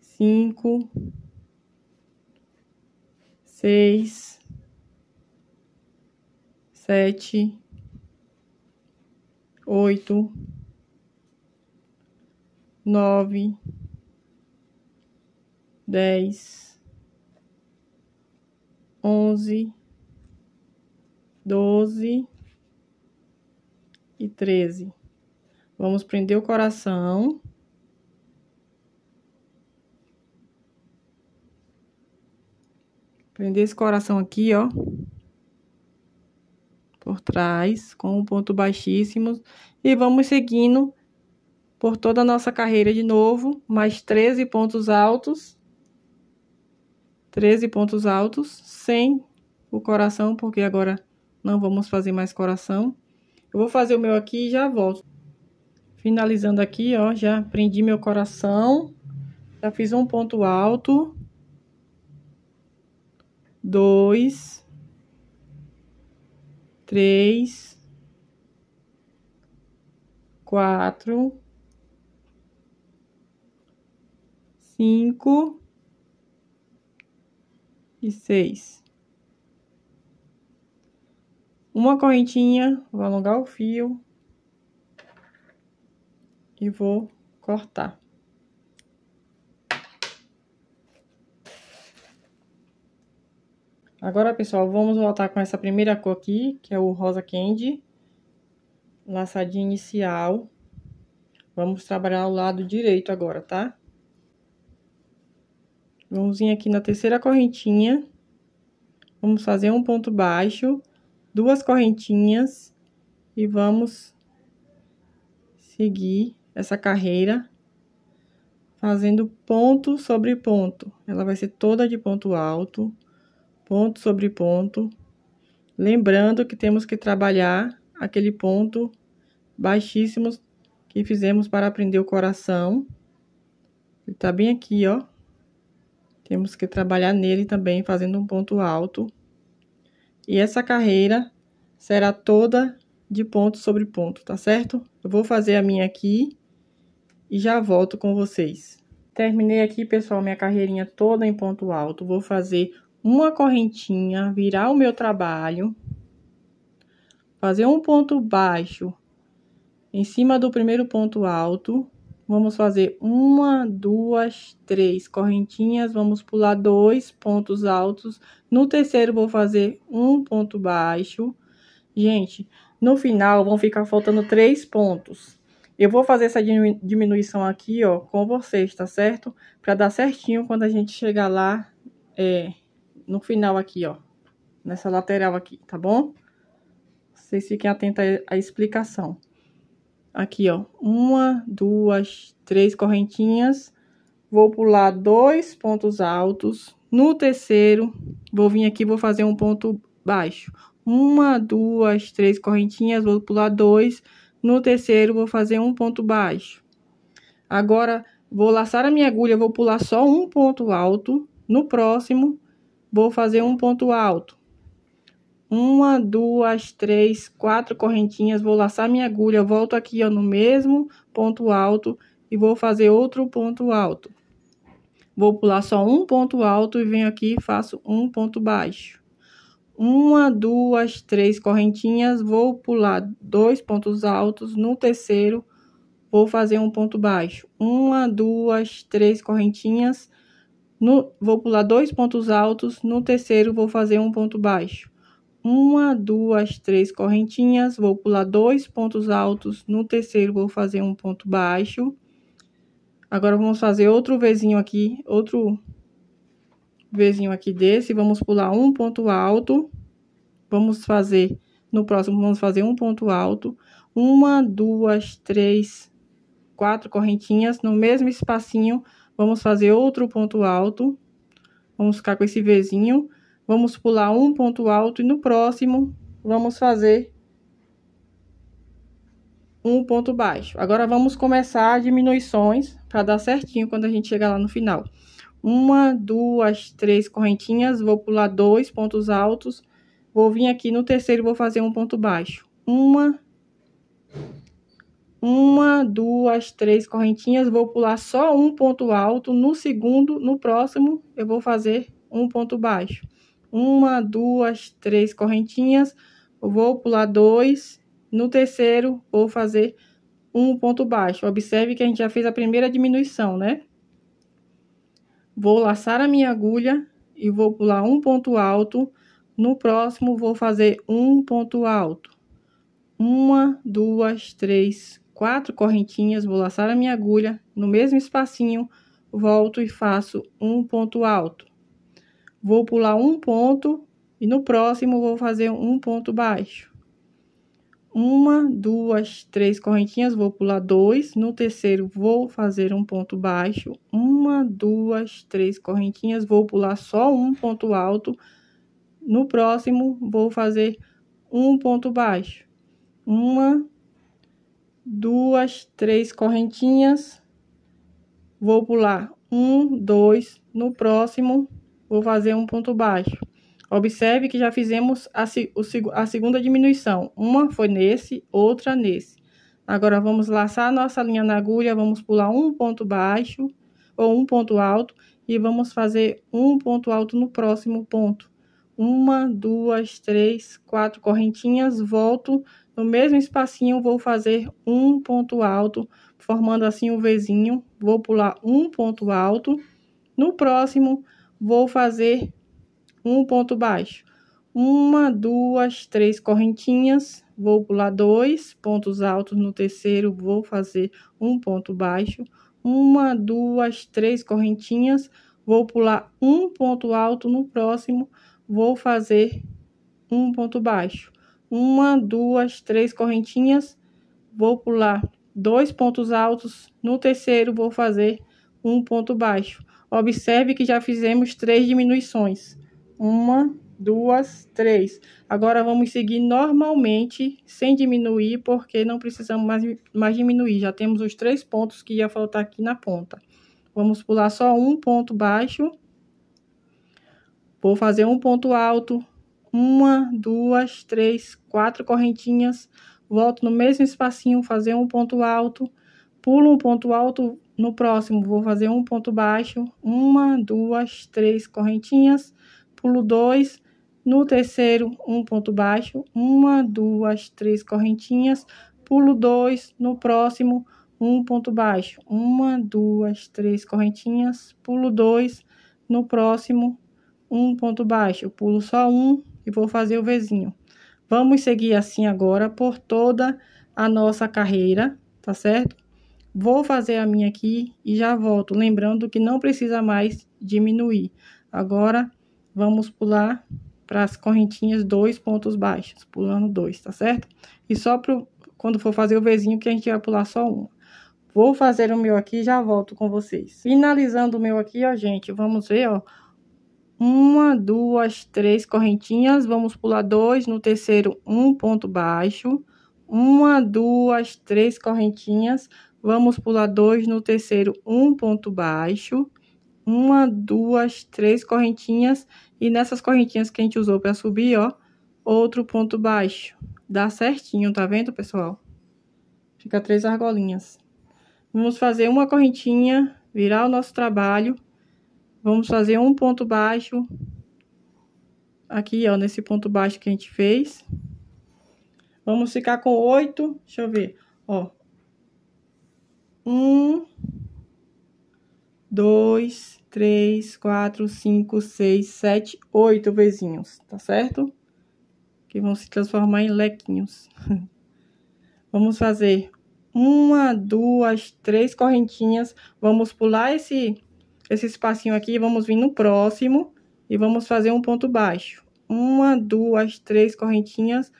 Cinco, seis, sete, oito, nove, dez. 11, 12 e 13. Vamos prender o coração. Prender esse coração aqui, ó. Por trás, com um ponto baixíssimo. E vamos seguindo por toda a nossa carreira de novo. Mais 13 pontos altos. 13 pontos altos sem o coração, porque agora não vamos fazer mais coração. Eu vou fazer o meu aqui e já volto. Finalizando aqui, ó, já prendi meu coração. Já fiz um ponto alto. Dois. Três. Quatro. Cinco e seis. Uma correntinha, vou alongar o fio e vou cortar. Agora, pessoal, vamos voltar com essa primeira cor aqui, que é o rosa candy. Laçadinha inicial. Vamos trabalhar o lado direito agora, tá? Tá? Vamos vir aqui na terceira correntinha, vamos fazer um ponto baixo, duas correntinhas e vamos seguir essa carreira fazendo ponto sobre ponto. Ela vai ser toda de ponto alto, ponto sobre ponto. Lembrando que temos que trabalhar aquele ponto baixíssimo que fizemos para aprender o coração. Ele tá bem aqui, ó. Temos que trabalhar nele também, fazendo um ponto alto. E essa carreira será toda de ponto sobre ponto, tá certo? Eu vou fazer a minha aqui e já volto com vocês. Terminei aqui, pessoal, minha carreirinha toda em ponto alto. Vou fazer uma correntinha, virar o meu trabalho, fazer um ponto baixo em cima do primeiro ponto alto Vamos fazer uma, duas, três correntinhas, vamos pular dois pontos altos. No terceiro, vou fazer um ponto baixo. Gente, no final, vão ficar faltando três pontos. Eu vou fazer essa diminuição aqui, ó, com vocês, tá certo? Pra dar certinho quando a gente chegar lá, é, no final aqui, ó. Nessa lateral aqui, tá bom? Vocês fiquem atentos à explicação aqui, ó, uma, duas, três correntinhas, vou pular dois pontos altos, no terceiro, vou vir aqui, vou fazer um ponto baixo, uma, duas, três correntinhas, vou pular dois, no terceiro, vou fazer um ponto baixo. Agora, vou laçar a minha agulha, vou pular só um ponto alto, no próximo, vou fazer um ponto alto. Uma, duas, três, quatro correntinhas, vou laçar minha agulha, volto aqui ó, no mesmo ponto alto e vou fazer outro ponto alto. Vou pular só um ponto alto e venho aqui e faço um ponto baixo. Uma, duas, três correntinhas, vou pular dois pontos altos, no terceiro vou fazer um ponto baixo. Uma, duas, três correntinhas, no, vou pular dois pontos altos, no terceiro vou fazer um ponto baixo uma, duas, três correntinhas, vou pular dois pontos altos, no terceiro vou fazer um ponto baixo. Agora, vamos fazer outro vezinho aqui, outro vezinho aqui desse, vamos pular um ponto alto, vamos fazer, no próximo vamos fazer um ponto alto, uma, duas, três, quatro correntinhas, no mesmo espacinho, vamos fazer outro ponto alto, vamos ficar com esse vezinho. Vamos pular um ponto alto e no próximo vamos fazer um ponto baixo. Agora vamos começar diminuições para dar certinho quando a gente chegar lá no final. Uma, duas, três correntinhas, vou pular dois pontos altos, vou vir aqui no terceiro e vou fazer um ponto baixo. Uma, uma, duas, três correntinhas, vou pular só um ponto alto, no segundo, no próximo eu vou fazer um ponto baixo uma, duas, três correntinhas, vou pular dois, no terceiro vou fazer um ponto baixo. Observe que a gente já fez a primeira diminuição, né? Vou laçar a minha agulha e vou pular um ponto alto, no próximo vou fazer um ponto alto. Uma, duas, três, quatro correntinhas, vou laçar a minha agulha, no mesmo espacinho, volto e faço um ponto alto vou pular um ponto e no próximo vou fazer um ponto baixo. Uma, duas, três correntinhas, vou pular dois. No terceiro, vou fazer um ponto baixo. Uma, duas, três correntinhas, vou pular só um ponto alto. No próximo, vou fazer um ponto baixo. Uma, duas, três correntinhas, vou pular um, dois. No próximo, vou fazer um ponto baixo. Observe que já fizemos a, a segunda diminuição. Uma foi nesse, outra nesse. Agora, vamos laçar nossa linha na agulha, vamos pular um ponto baixo ou um ponto alto e vamos fazer um ponto alto no próximo ponto. Uma, duas, três, quatro correntinhas, volto no mesmo espacinho, vou fazer um ponto alto, formando assim o um Vzinho, vou pular um ponto alto. No próximo, vou fazer um ponto baixo. Uma, duas, três correntinhas, vou pular dois pontos altos no terceiro, vou fazer um ponto baixo. Uma, duas, três correntinhas, vou pular um ponto alto no próximo, vou fazer um ponto baixo. Uma, duas, três correntinhas, vou pular dois pontos altos, no terceiro vou fazer um ponto baixo Observe que já fizemos três diminuições. Uma, duas, três. Agora vamos seguir normalmente, sem diminuir, porque não precisamos mais, mais diminuir. Já temos os três pontos que ia faltar aqui na ponta. Vamos pular só um ponto baixo. Vou fazer um ponto alto. Uma, duas, três, quatro correntinhas. Volto no mesmo espacinho, fazer um ponto alto. Pulo um ponto alto, no próximo, vou fazer um ponto baixo, uma, duas, três correntinhas, pulo dois. No terceiro, um ponto baixo, uma, duas, três correntinhas, pulo dois. No próximo, um ponto baixo, uma, duas, três correntinhas, pulo dois. No próximo, um ponto baixo, pulo só um e vou fazer o vizinho. Vamos seguir assim agora por toda a nossa carreira, tá certo? Vou fazer a minha aqui e já volto, lembrando que não precisa mais diminuir. Agora, vamos pular para as correntinhas dois pontos baixos, pulando dois, tá certo? E só pro, quando for fazer o vizinho que a gente vai pular só uma. Vou fazer o meu aqui e já volto com vocês. Finalizando o meu aqui, ó, gente, vamos ver, ó. Uma, duas, três correntinhas, vamos pular dois, no terceiro um ponto baixo. Uma, duas, três correntinhas, Vamos pular dois no terceiro, um ponto baixo, uma, duas, três correntinhas, e nessas correntinhas que a gente usou para subir, ó, outro ponto baixo. Dá certinho, tá vendo, pessoal? Fica três argolinhas. Vamos fazer uma correntinha, virar o nosso trabalho, vamos fazer um ponto baixo, aqui, ó, nesse ponto baixo que a gente fez. Vamos ficar com oito, deixa eu ver, ó, um, dois, três, quatro, cinco, seis, sete, oito vezinhos, tá certo? Que vão se transformar em lequinhos. Vamos fazer uma, duas, três correntinhas. Vamos pular esse, esse espacinho aqui, vamos vir no próximo e vamos fazer um ponto baixo. Uma, duas, três correntinhas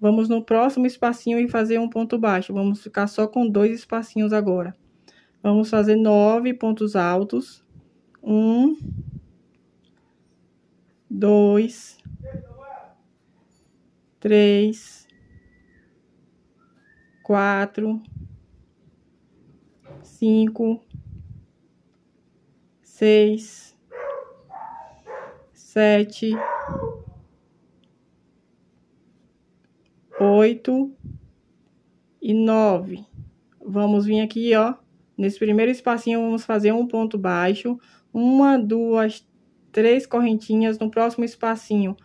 Vamos no próximo espacinho e fazer um ponto baixo. Vamos ficar só com dois espacinhos agora. Vamos fazer nove pontos altos. Um, dois, três, quatro, cinco, seis, sete. 8 e 9. Vamos vir aqui, ó. Nesse primeiro espacinho, vamos fazer um ponto baixo. Uma, duas, três correntinhas. No próximo espacinho,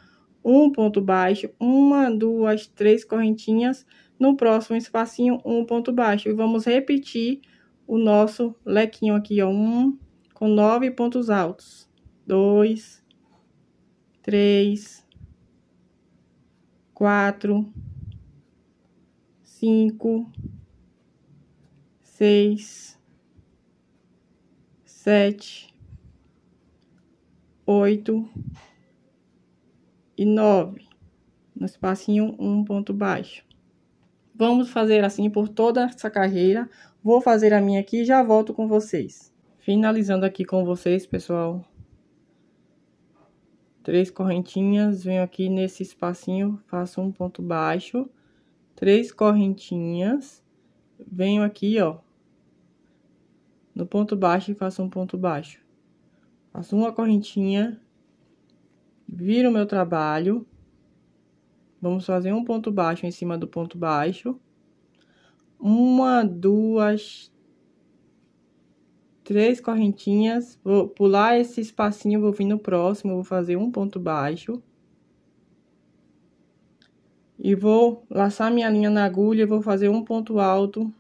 um ponto baixo. Uma, duas, três correntinhas. No próximo espacinho, um ponto baixo. E vamos repetir o nosso lequinho aqui, ó. Um, com nove pontos altos. Dois, três, quatro, cinco, seis, sete, oito e nove, no espacinho um ponto baixo. Vamos fazer assim por toda essa carreira. Vou fazer a minha aqui e já volto com vocês. Finalizando aqui com vocês, pessoal. Três correntinhas, venho aqui nesse espacinho, faço um ponto baixo três correntinhas, venho aqui, ó, no ponto baixo e faço um ponto baixo. Faço uma correntinha, viro o meu trabalho, vamos fazer um ponto baixo em cima do ponto baixo. Uma, duas, três correntinhas, vou pular esse espacinho, vou vir no próximo, vou fazer um ponto baixo e vou laçar minha linha na agulha e vou fazer um ponto alto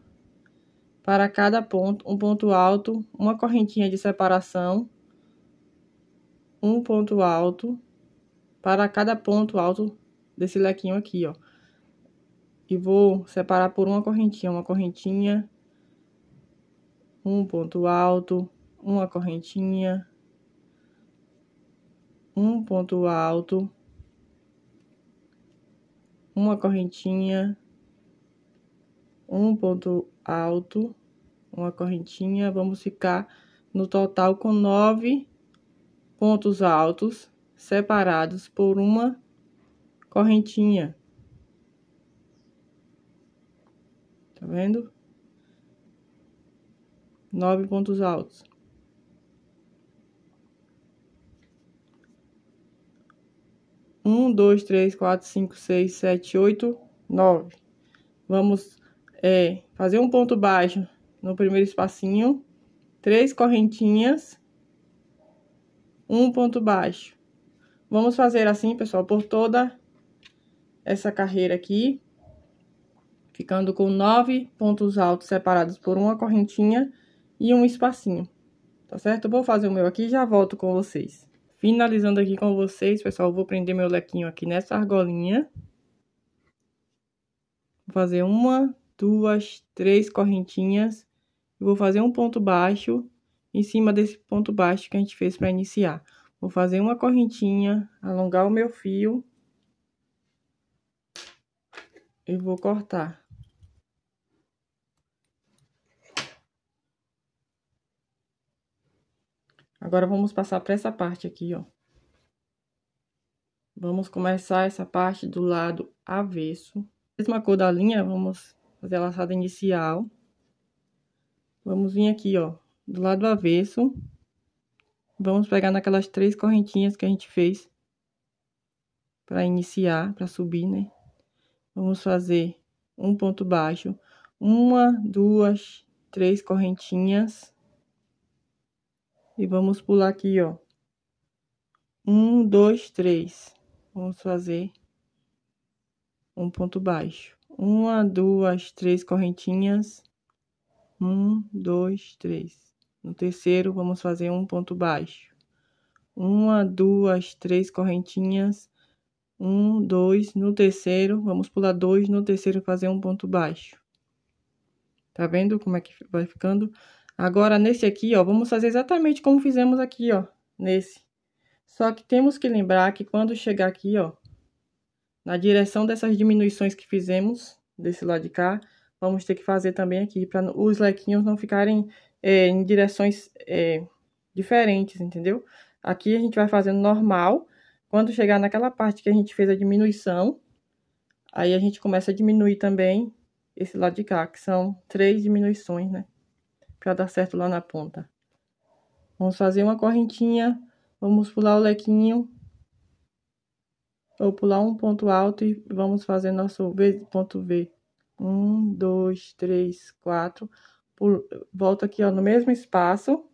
para cada ponto, um ponto alto, uma correntinha de separação, um ponto alto para cada ponto alto desse lequinho aqui, ó. E vou separar por uma correntinha, uma correntinha, um ponto alto, uma correntinha, um ponto alto, uma correntinha, um ponto alto, uma correntinha, vamos ficar no total com nove pontos altos separados por uma correntinha. Tá vendo? Nove pontos altos. 1, 2, 3, 4, 5, 6, 7, 8, 9. Vamos é, fazer um ponto baixo no primeiro espacinho, três correntinhas, um ponto baixo. Vamos fazer assim, pessoal, por toda essa carreira aqui, ficando com nove pontos altos separados por uma correntinha e um espacinho, tá certo? vou fazer o meu aqui e já volto com vocês finalizando aqui com vocês, pessoal, vou prender meu lequinho aqui nessa argolinha. Vou fazer uma, duas, três correntinhas. Vou fazer um ponto baixo em cima desse ponto baixo que a gente fez para iniciar. Vou fazer uma correntinha, alongar o meu fio. E vou cortar. Agora, vamos passar para essa parte aqui, ó. Vamos começar essa parte do lado avesso. Mesma cor da linha, vamos fazer a laçada inicial. Vamos vir aqui, ó, do lado avesso. Vamos pegar naquelas três correntinhas que a gente fez para iniciar, para subir, né? Vamos fazer um ponto baixo, uma, duas, três correntinhas e vamos pular aqui, ó. Um, dois, três. Vamos fazer um ponto baixo. Uma, duas, três correntinhas. Um, dois, três. No terceiro, vamos fazer um ponto baixo. Uma, duas, três correntinhas. Um, dois. No terceiro, vamos pular dois. No terceiro, fazer um ponto baixo. Tá vendo como é que vai ficando? Agora, nesse aqui, ó, vamos fazer exatamente como fizemos aqui, ó, nesse. Só que temos que lembrar que quando chegar aqui, ó, na direção dessas diminuições que fizemos, desse lado de cá, vamos ter que fazer também aqui, para os lequinhos não ficarem é, em direções é, diferentes, entendeu? Aqui a gente vai fazendo normal, quando chegar naquela parte que a gente fez a diminuição, aí a gente começa a diminuir também esse lado de cá, que são três diminuições, né? para dar certo lá na ponta. Vamos fazer uma correntinha, vamos pular o lequinho, ou pular um ponto alto e vamos fazer nosso V, ponto V. Um, dois, três, quatro. Pulo, volto aqui, ó, no mesmo espaço.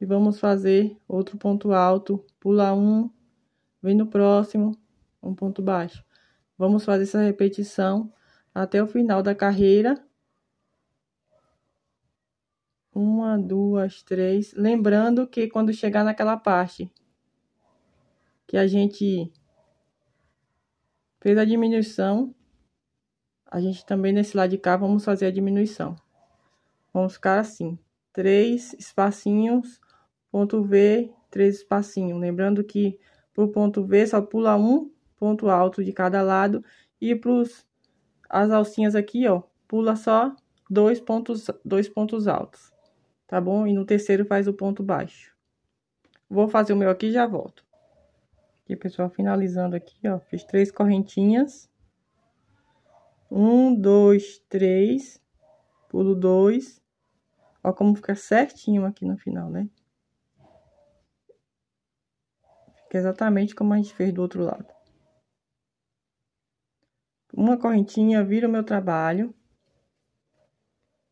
E vamos fazer outro ponto alto, pula um, vem no próximo, um ponto baixo. Vamos fazer essa repetição até o final da carreira. Uma, duas, três. Lembrando que quando chegar naquela parte que a gente fez a diminuição, a gente também nesse lado de cá vamos fazer a diminuição. Vamos ficar assim, três espacinhos, ponto V, três espacinhos. Lembrando que pro ponto V só pula um ponto alto de cada lado e pros as alcinhas aqui, ó, pula só dois pontos, dois pontos altos tá bom? E no terceiro faz o ponto baixo. Vou fazer o meu aqui e já volto. Aqui, pessoal, finalizando aqui, ó, fiz três correntinhas. Um, dois, três, pulo dois. Ó como fica certinho aqui no final, né? Fica exatamente como a gente fez do outro lado. Uma correntinha, vira o meu trabalho.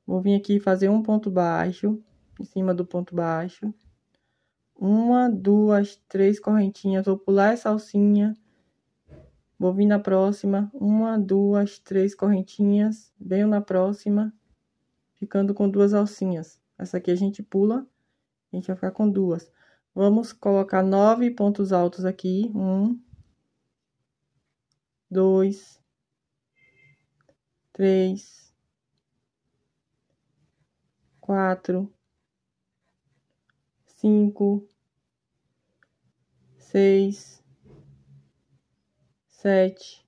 Vou vir aqui fazer um ponto baixo, em cima do ponto baixo. Uma, duas, três correntinhas, vou pular essa alcinha. Vou vir na próxima, uma, duas, três correntinhas, venho na próxima, ficando com duas alcinhas. Essa aqui a gente pula, a gente vai ficar com duas. Vamos colocar nove pontos altos aqui, um, dois, três, quatro, cinco, seis, sete,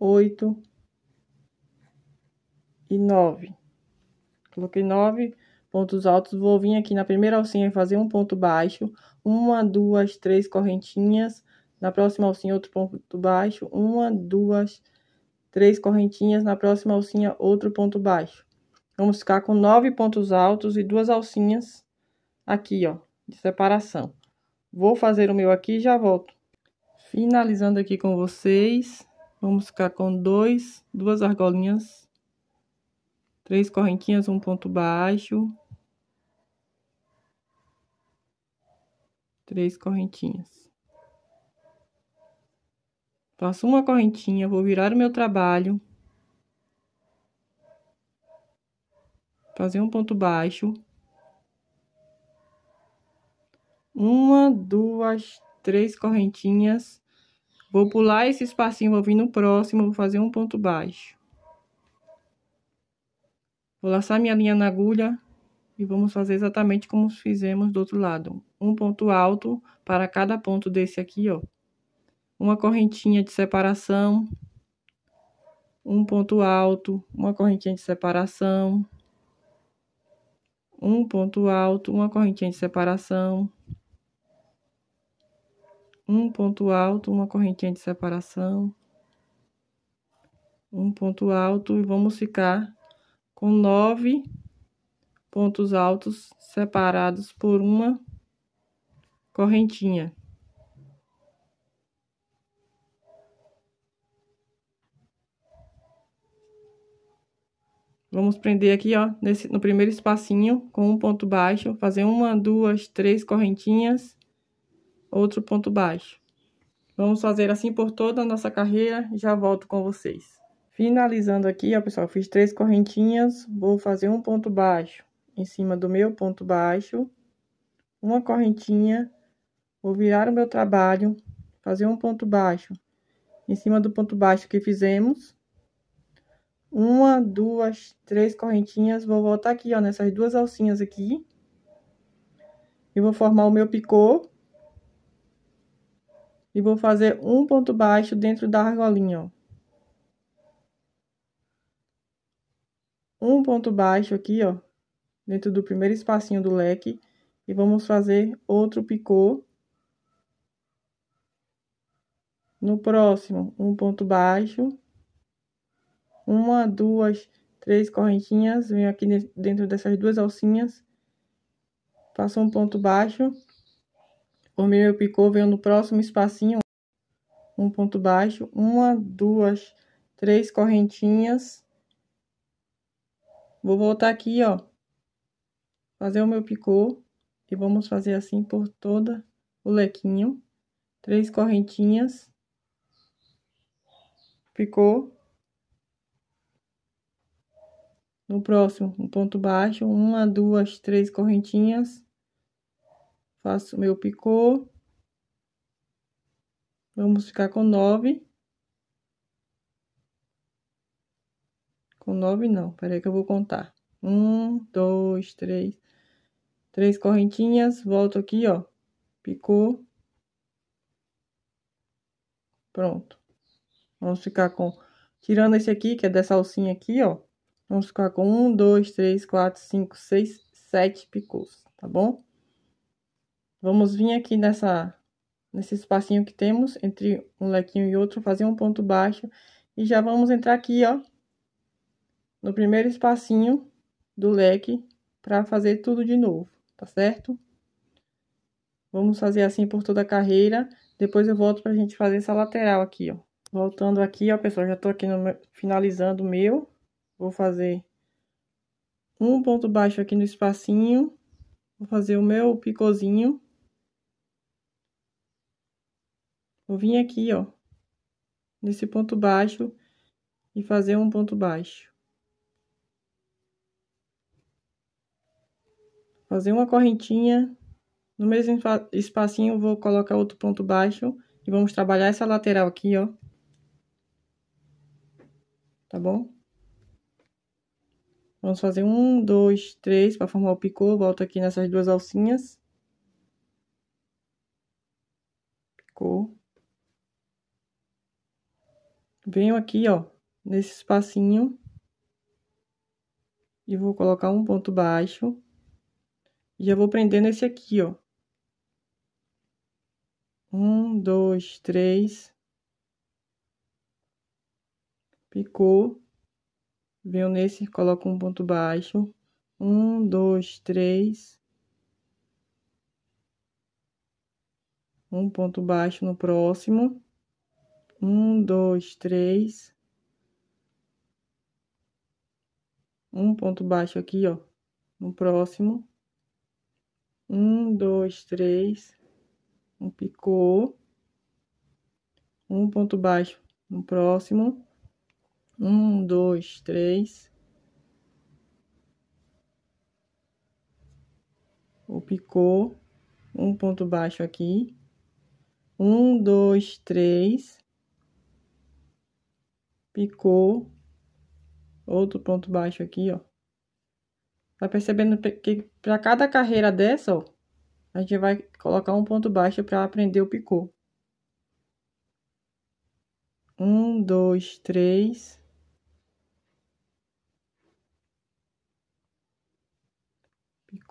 oito e nove. Coloquei nove pontos altos. Vou vir aqui na primeira alcinha fazer um ponto baixo, uma, duas, três correntinhas. Na próxima alcinha, outro ponto baixo, uma, duas, três correntinhas. Na próxima alcinha, outro ponto baixo. Vamos ficar com nove pontos altos e duas alcinhas aqui, ó, de separação. Vou fazer o meu aqui e já volto. Finalizando aqui com vocês, vamos ficar com dois, duas argolinhas, três correntinhas, um ponto baixo, três correntinhas. Faço uma correntinha, vou virar o meu trabalho. fazer um ponto baixo. Uma, duas, três correntinhas. Vou pular esse espacinho, vou vir no próximo, vou fazer um ponto baixo. Vou laçar minha linha na agulha e vamos fazer exatamente como fizemos do outro lado. Um ponto alto para cada ponto desse aqui, ó. Uma correntinha de separação. Um ponto alto, uma correntinha de separação um ponto alto, uma correntinha de separação, um ponto alto, uma correntinha de separação, um ponto alto e vamos ficar com nove pontos altos separados por uma correntinha. Vamos prender aqui, ó, nesse, no primeiro espacinho, com um ponto baixo, fazer uma, duas, três correntinhas, outro ponto baixo. Vamos fazer assim por toda a nossa carreira, já volto com vocês. Finalizando aqui, ó, pessoal, fiz três correntinhas, vou fazer um ponto baixo em cima do meu ponto baixo, uma correntinha, vou virar o meu trabalho, fazer um ponto baixo em cima do ponto baixo que fizemos, uma, duas, três correntinhas. Vou voltar aqui, ó, nessas duas alcinhas aqui. E vou formar o meu picô. E vou fazer um ponto baixo dentro da argolinha, ó. Um ponto baixo aqui, ó, dentro do primeiro espacinho do leque. E vamos fazer outro picô. No próximo, um ponto baixo uma, duas, três correntinhas, venho aqui dentro dessas duas alcinhas, faço um ponto baixo, formei meu picô, venho no próximo espacinho, um ponto baixo, uma, duas, três correntinhas, vou voltar aqui, ó, fazer o meu picô, e vamos fazer assim por toda o lequinho, três correntinhas, picou no próximo, um ponto baixo, uma, duas, três correntinhas, faço meu picô, vamos ficar com nove, com nove não, peraí que eu vou contar, um, dois, três, três correntinhas, volto aqui, ó, picô, pronto, vamos ficar com, tirando esse aqui, que é dessa alcinha aqui, ó, Vamos ficar com um, dois, três, quatro, cinco, seis, sete picôs, tá bom? Vamos vir aqui nessa, nesse espacinho que temos entre um lequinho e outro, fazer um ponto baixo. E já vamos entrar aqui, ó, no primeiro espacinho do leque para fazer tudo de novo, tá certo? Vamos fazer assim por toda a carreira. Depois eu volto pra gente fazer essa lateral aqui, ó. Voltando aqui, ó, pessoal, já tô aqui no, finalizando o meu. Vou fazer um ponto baixo aqui no espacinho. Vou fazer o meu picôzinho. Vou vir aqui, ó, nesse ponto baixo e fazer um ponto baixo. Fazer uma correntinha. No mesmo espacinho, vou colocar outro ponto baixo. E vamos trabalhar essa lateral aqui, ó. Tá bom? Vamos fazer um, dois, três para formar o picô. Volto aqui nessas duas alcinhas. Picô. Venho aqui, ó, nesse espacinho. E vou colocar um ponto baixo. E já vou prendendo esse aqui, ó. Um, dois, três. Picou venho nesse, coloco um ponto baixo, um, dois, três, um ponto baixo no próximo, um, dois, três, um ponto baixo aqui, ó, no próximo, um, dois, três, um picô, um ponto baixo no próximo, um, dois, três. O picô, um ponto baixo aqui. Um, dois, três. Picô, outro ponto baixo aqui, ó. Tá percebendo que para cada carreira dessa, ó, a gente vai colocar um ponto baixo para aprender o picô. Um, dois, três.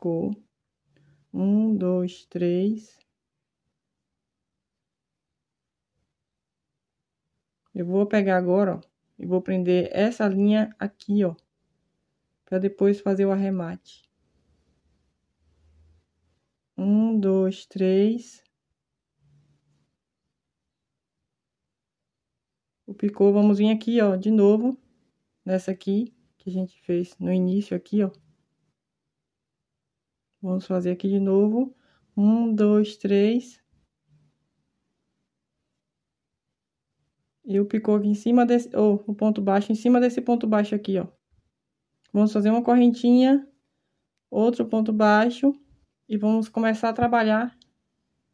ficou um, dois, três. Eu vou pegar agora, ó, e vou prender essa linha aqui, ó, para depois fazer o arremate. Um, dois, três. O picô, vamos vir aqui, ó, de novo, nessa aqui que a gente fez no início aqui, ó. Vamos fazer aqui de novo. Um, dois, três. E o picô aqui em cima desse... Ou, oh, o ponto baixo em cima desse ponto baixo aqui, ó. Vamos fazer uma correntinha, outro ponto baixo. E vamos começar a trabalhar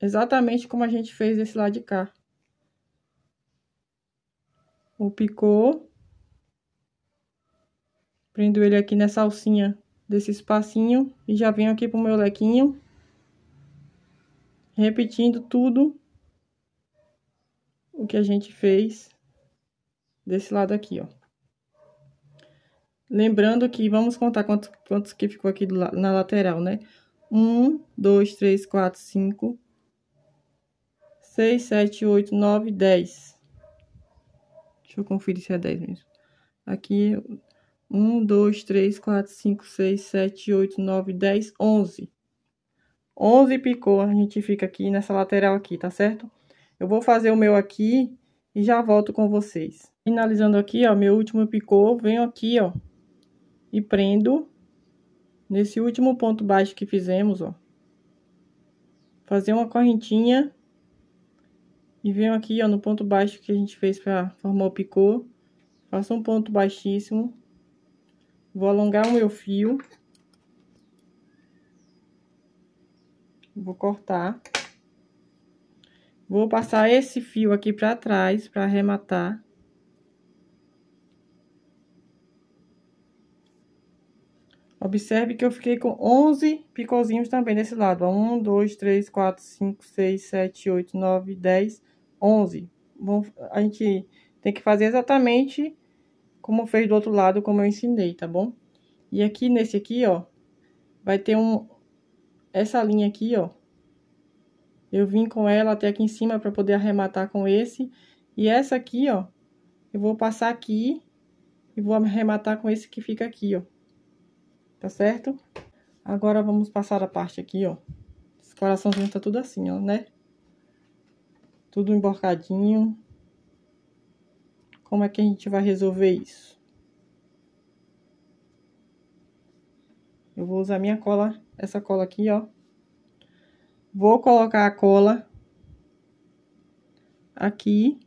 exatamente como a gente fez desse lado de cá. O picô. Prendo ele aqui nessa alcinha desse espacinho e já venho aqui pro meu lequinho, repetindo tudo o que a gente fez desse lado aqui, ó. Lembrando que vamos contar quantos, quantos que ficou aqui do, na lateral, né? Um, dois, três, quatro, cinco, seis, sete, oito, nove, dez. Deixa eu conferir se é dez mesmo. Aqui, 1, 2, 3, 4, 5, 6, 7, 8, 9, 10, 11. 11 picou, a gente fica aqui nessa lateral aqui, tá certo? Eu vou fazer o meu aqui e já volto com vocês. Finalizando aqui, ó, meu último picô, venho aqui, ó, e prendo nesse último ponto baixo que fizemos, ó. Fazer uma correntinha e venho aqui, ó, no ponto baixo que a gente fez pra formar o picô. Faço um ponto baixíssimo Vou alongar o meu fio. Vou cortar. Vou passar esse fio aqui pra trás, pra arrematar. Observe que eu fiquei com 11 picôzinhos também desse lado. 1, 2, 3, 4, 5, 6, 7, 8, 9, 10, 11. Bom, a gente tem que fazer exatamente como fez do outro lado, como eu ensinei, tá bom? E aqui nesse aqui, ó, vai ter um... Essa linha aqui, ó, eu vim com ela até aqui em cima para poder arrematar com esse. E essa aqui, ó, eu vou passar aqui e vou arrematar com esse que fica aqui, ó. Tá certo? Agora, vamos passar a parte aqui, ó. Esse coraçãozinho tá tudo assim, ó, né? Tudo emborcadinho. Como é que a gente vai resolver isso? Eu vou usar minha cola, essa cola aqui, ó. Vou colocar a cola aqui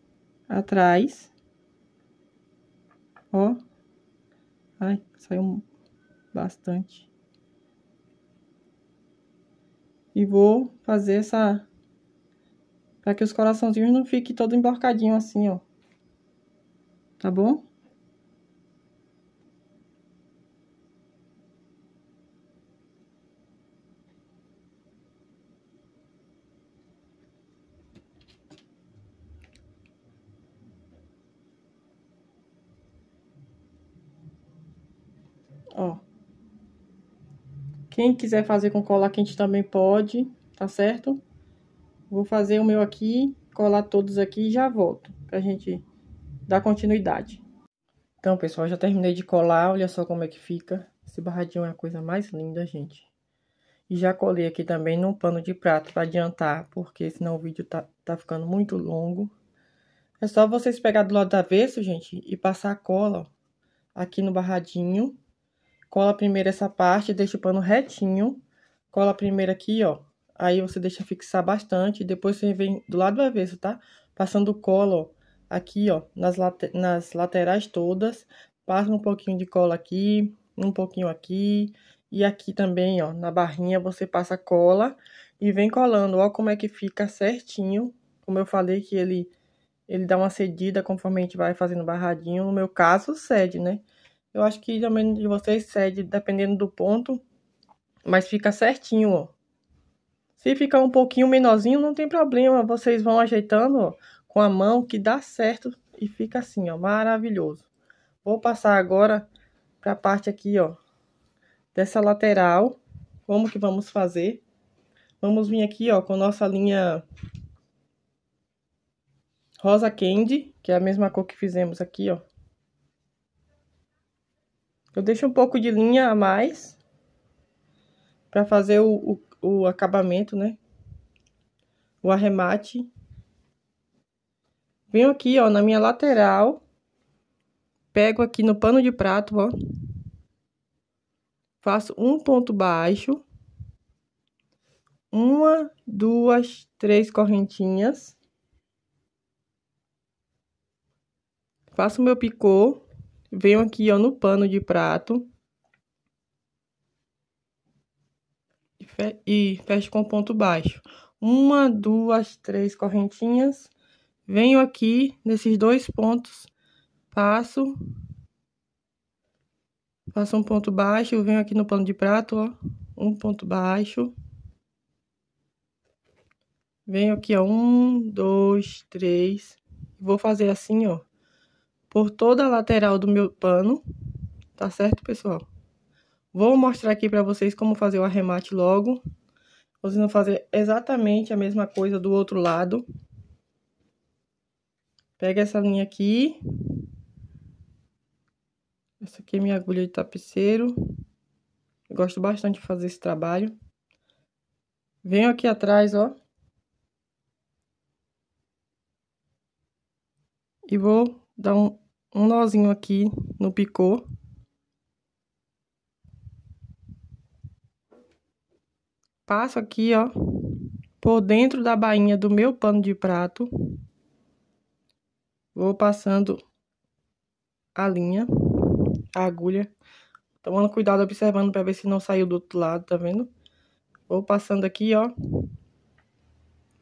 atrás. Ó. Ai, saiu bastante. E vou fazer essa... Pra que os coraçãozinhos não fiquem todo emborcadinho assim, ó tá bom? Ó. Quem quiser fazer com cola quente também pode, tá certo? Vou fazer o meu aqui, colar todos aqui e já volto. Pra gente dar continuidade. Então, pessoal, já terminei de colar, olha só como é que fica. Esse barradinho é a coisa mais linda, gente. E já colei aqui também num pano de prato para adiantar, porque senão o vídeo tá, tá ficando muito longo. É só vocês pegar do lado do avesso, gente, e passar a cola, ó, aqui no barradinho. Cola primeiro essa parte, deixa o pano retinho. Cola primeiro aqui, ó. Aí você deixa fixar bastante, depois você vem do lado do avesso, tá? Passando cola, ó, aqui, ó, nas, late nas laterais todas. Passa um pouquinho de cola aqui, um pouquinho aqui. E aqui também, ó, na barrinha você passa cola e vem colando. Ó como é que fica certinho. Como eu falei que ele, ele dá uma cedida conforme a gente vai fazendo barradinho. No meu caso, cede, né? Eu acho que também de vocês cede, dependendo do ponto. Mas fica certinho, ó. Se ficar um pouquinho menorzinho, não tem problema. Vocês vão ajeitando, ó com a mão que dá certo e fica assim, ó, maravilhoso. Vou passar agora para a parte aqui, ó, dessa lateral. Como que vamos fazer? Vamos vir aqui, ó, com nossa linha rosa candy, que é a mesma cor que fizemos aqui, ó. Eu deixo um pouco de linha a mais para fazer o, o, o acabamento, né? O arremate Venho aqui, ó, na minha lateral. Pego aqui no pano de prato, ó. Faço um ponto baixo. Uma, duas, três correntinhas. Faço meu picô. Venho aqui, ó, no pano de prato. E fecho com ponto baixo. Uma, duas, três correntinhas venho aqui nesses dois pontos, passo, faço um ponto baixo, venho aqui no pano de prato, ó, um ponto baixo. Venho aqui, ó, um, dois, três, vou fazer assim, ó, por toda a lateral do meu pano, tá certo, pessoal? Vou mostrar aqui pra vocês como fazer o arremate logo. Vocês vão fazer exatamente a mesma coisa do outro lado. Pega essa linha aqui. Essa aqui é minha agulha de tapeceiro. Eu gosto bastante de fazer esse trabalho. Venho aqui atrás, ó. E vou dar um, um nozinho aqui no picô. Passo aqui, ó, por dentro da bainha do meu pano de prato. Vou passando a linha, a agulha, tomando cuidado, observando para ver se não saiu do outro lado, tá vendo? Vou passando aqui, ó,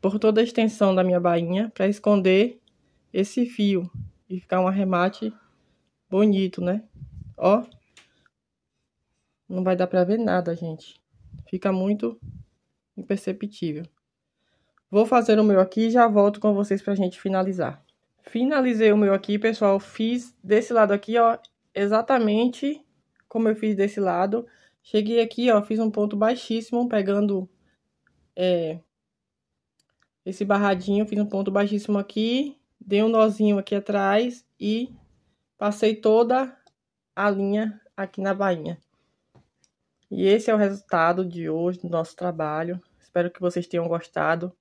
por toda a extensão da minha bainha para esconder esse fio e ficar um arremate bonito, né? Ó, não vai dar pra ver nada, gente. Fica muito imperceptível. Vou fazer o meu aqui e já volto com vocês pra gente finalizar. Finalizei o meu aqui, pessoal. Fiz desse lado aqui, ó, exatamente como eu fiz desse lado. Cheguei aqui, ó, fiz um ponto baixíssimo, pegando é, esse barradinho, fiz um ponto baixíssimo aqui, dei um nozinho aqui atrás e passei toda a linha aqui na bainha. E esse é o resultado de hoje do nosso trabalho. Espero que vocês tenham gostado.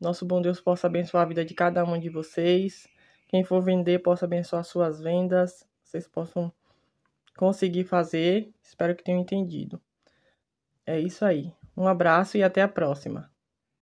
Nosso bom Deus possa abençoar a vida de cada um de vocês. Quem for vender, possa abençoar suas vendas. Vocês possam conseguir fazer. Espero que tenham entendido. É isso aí. Um abraço e até a próxima.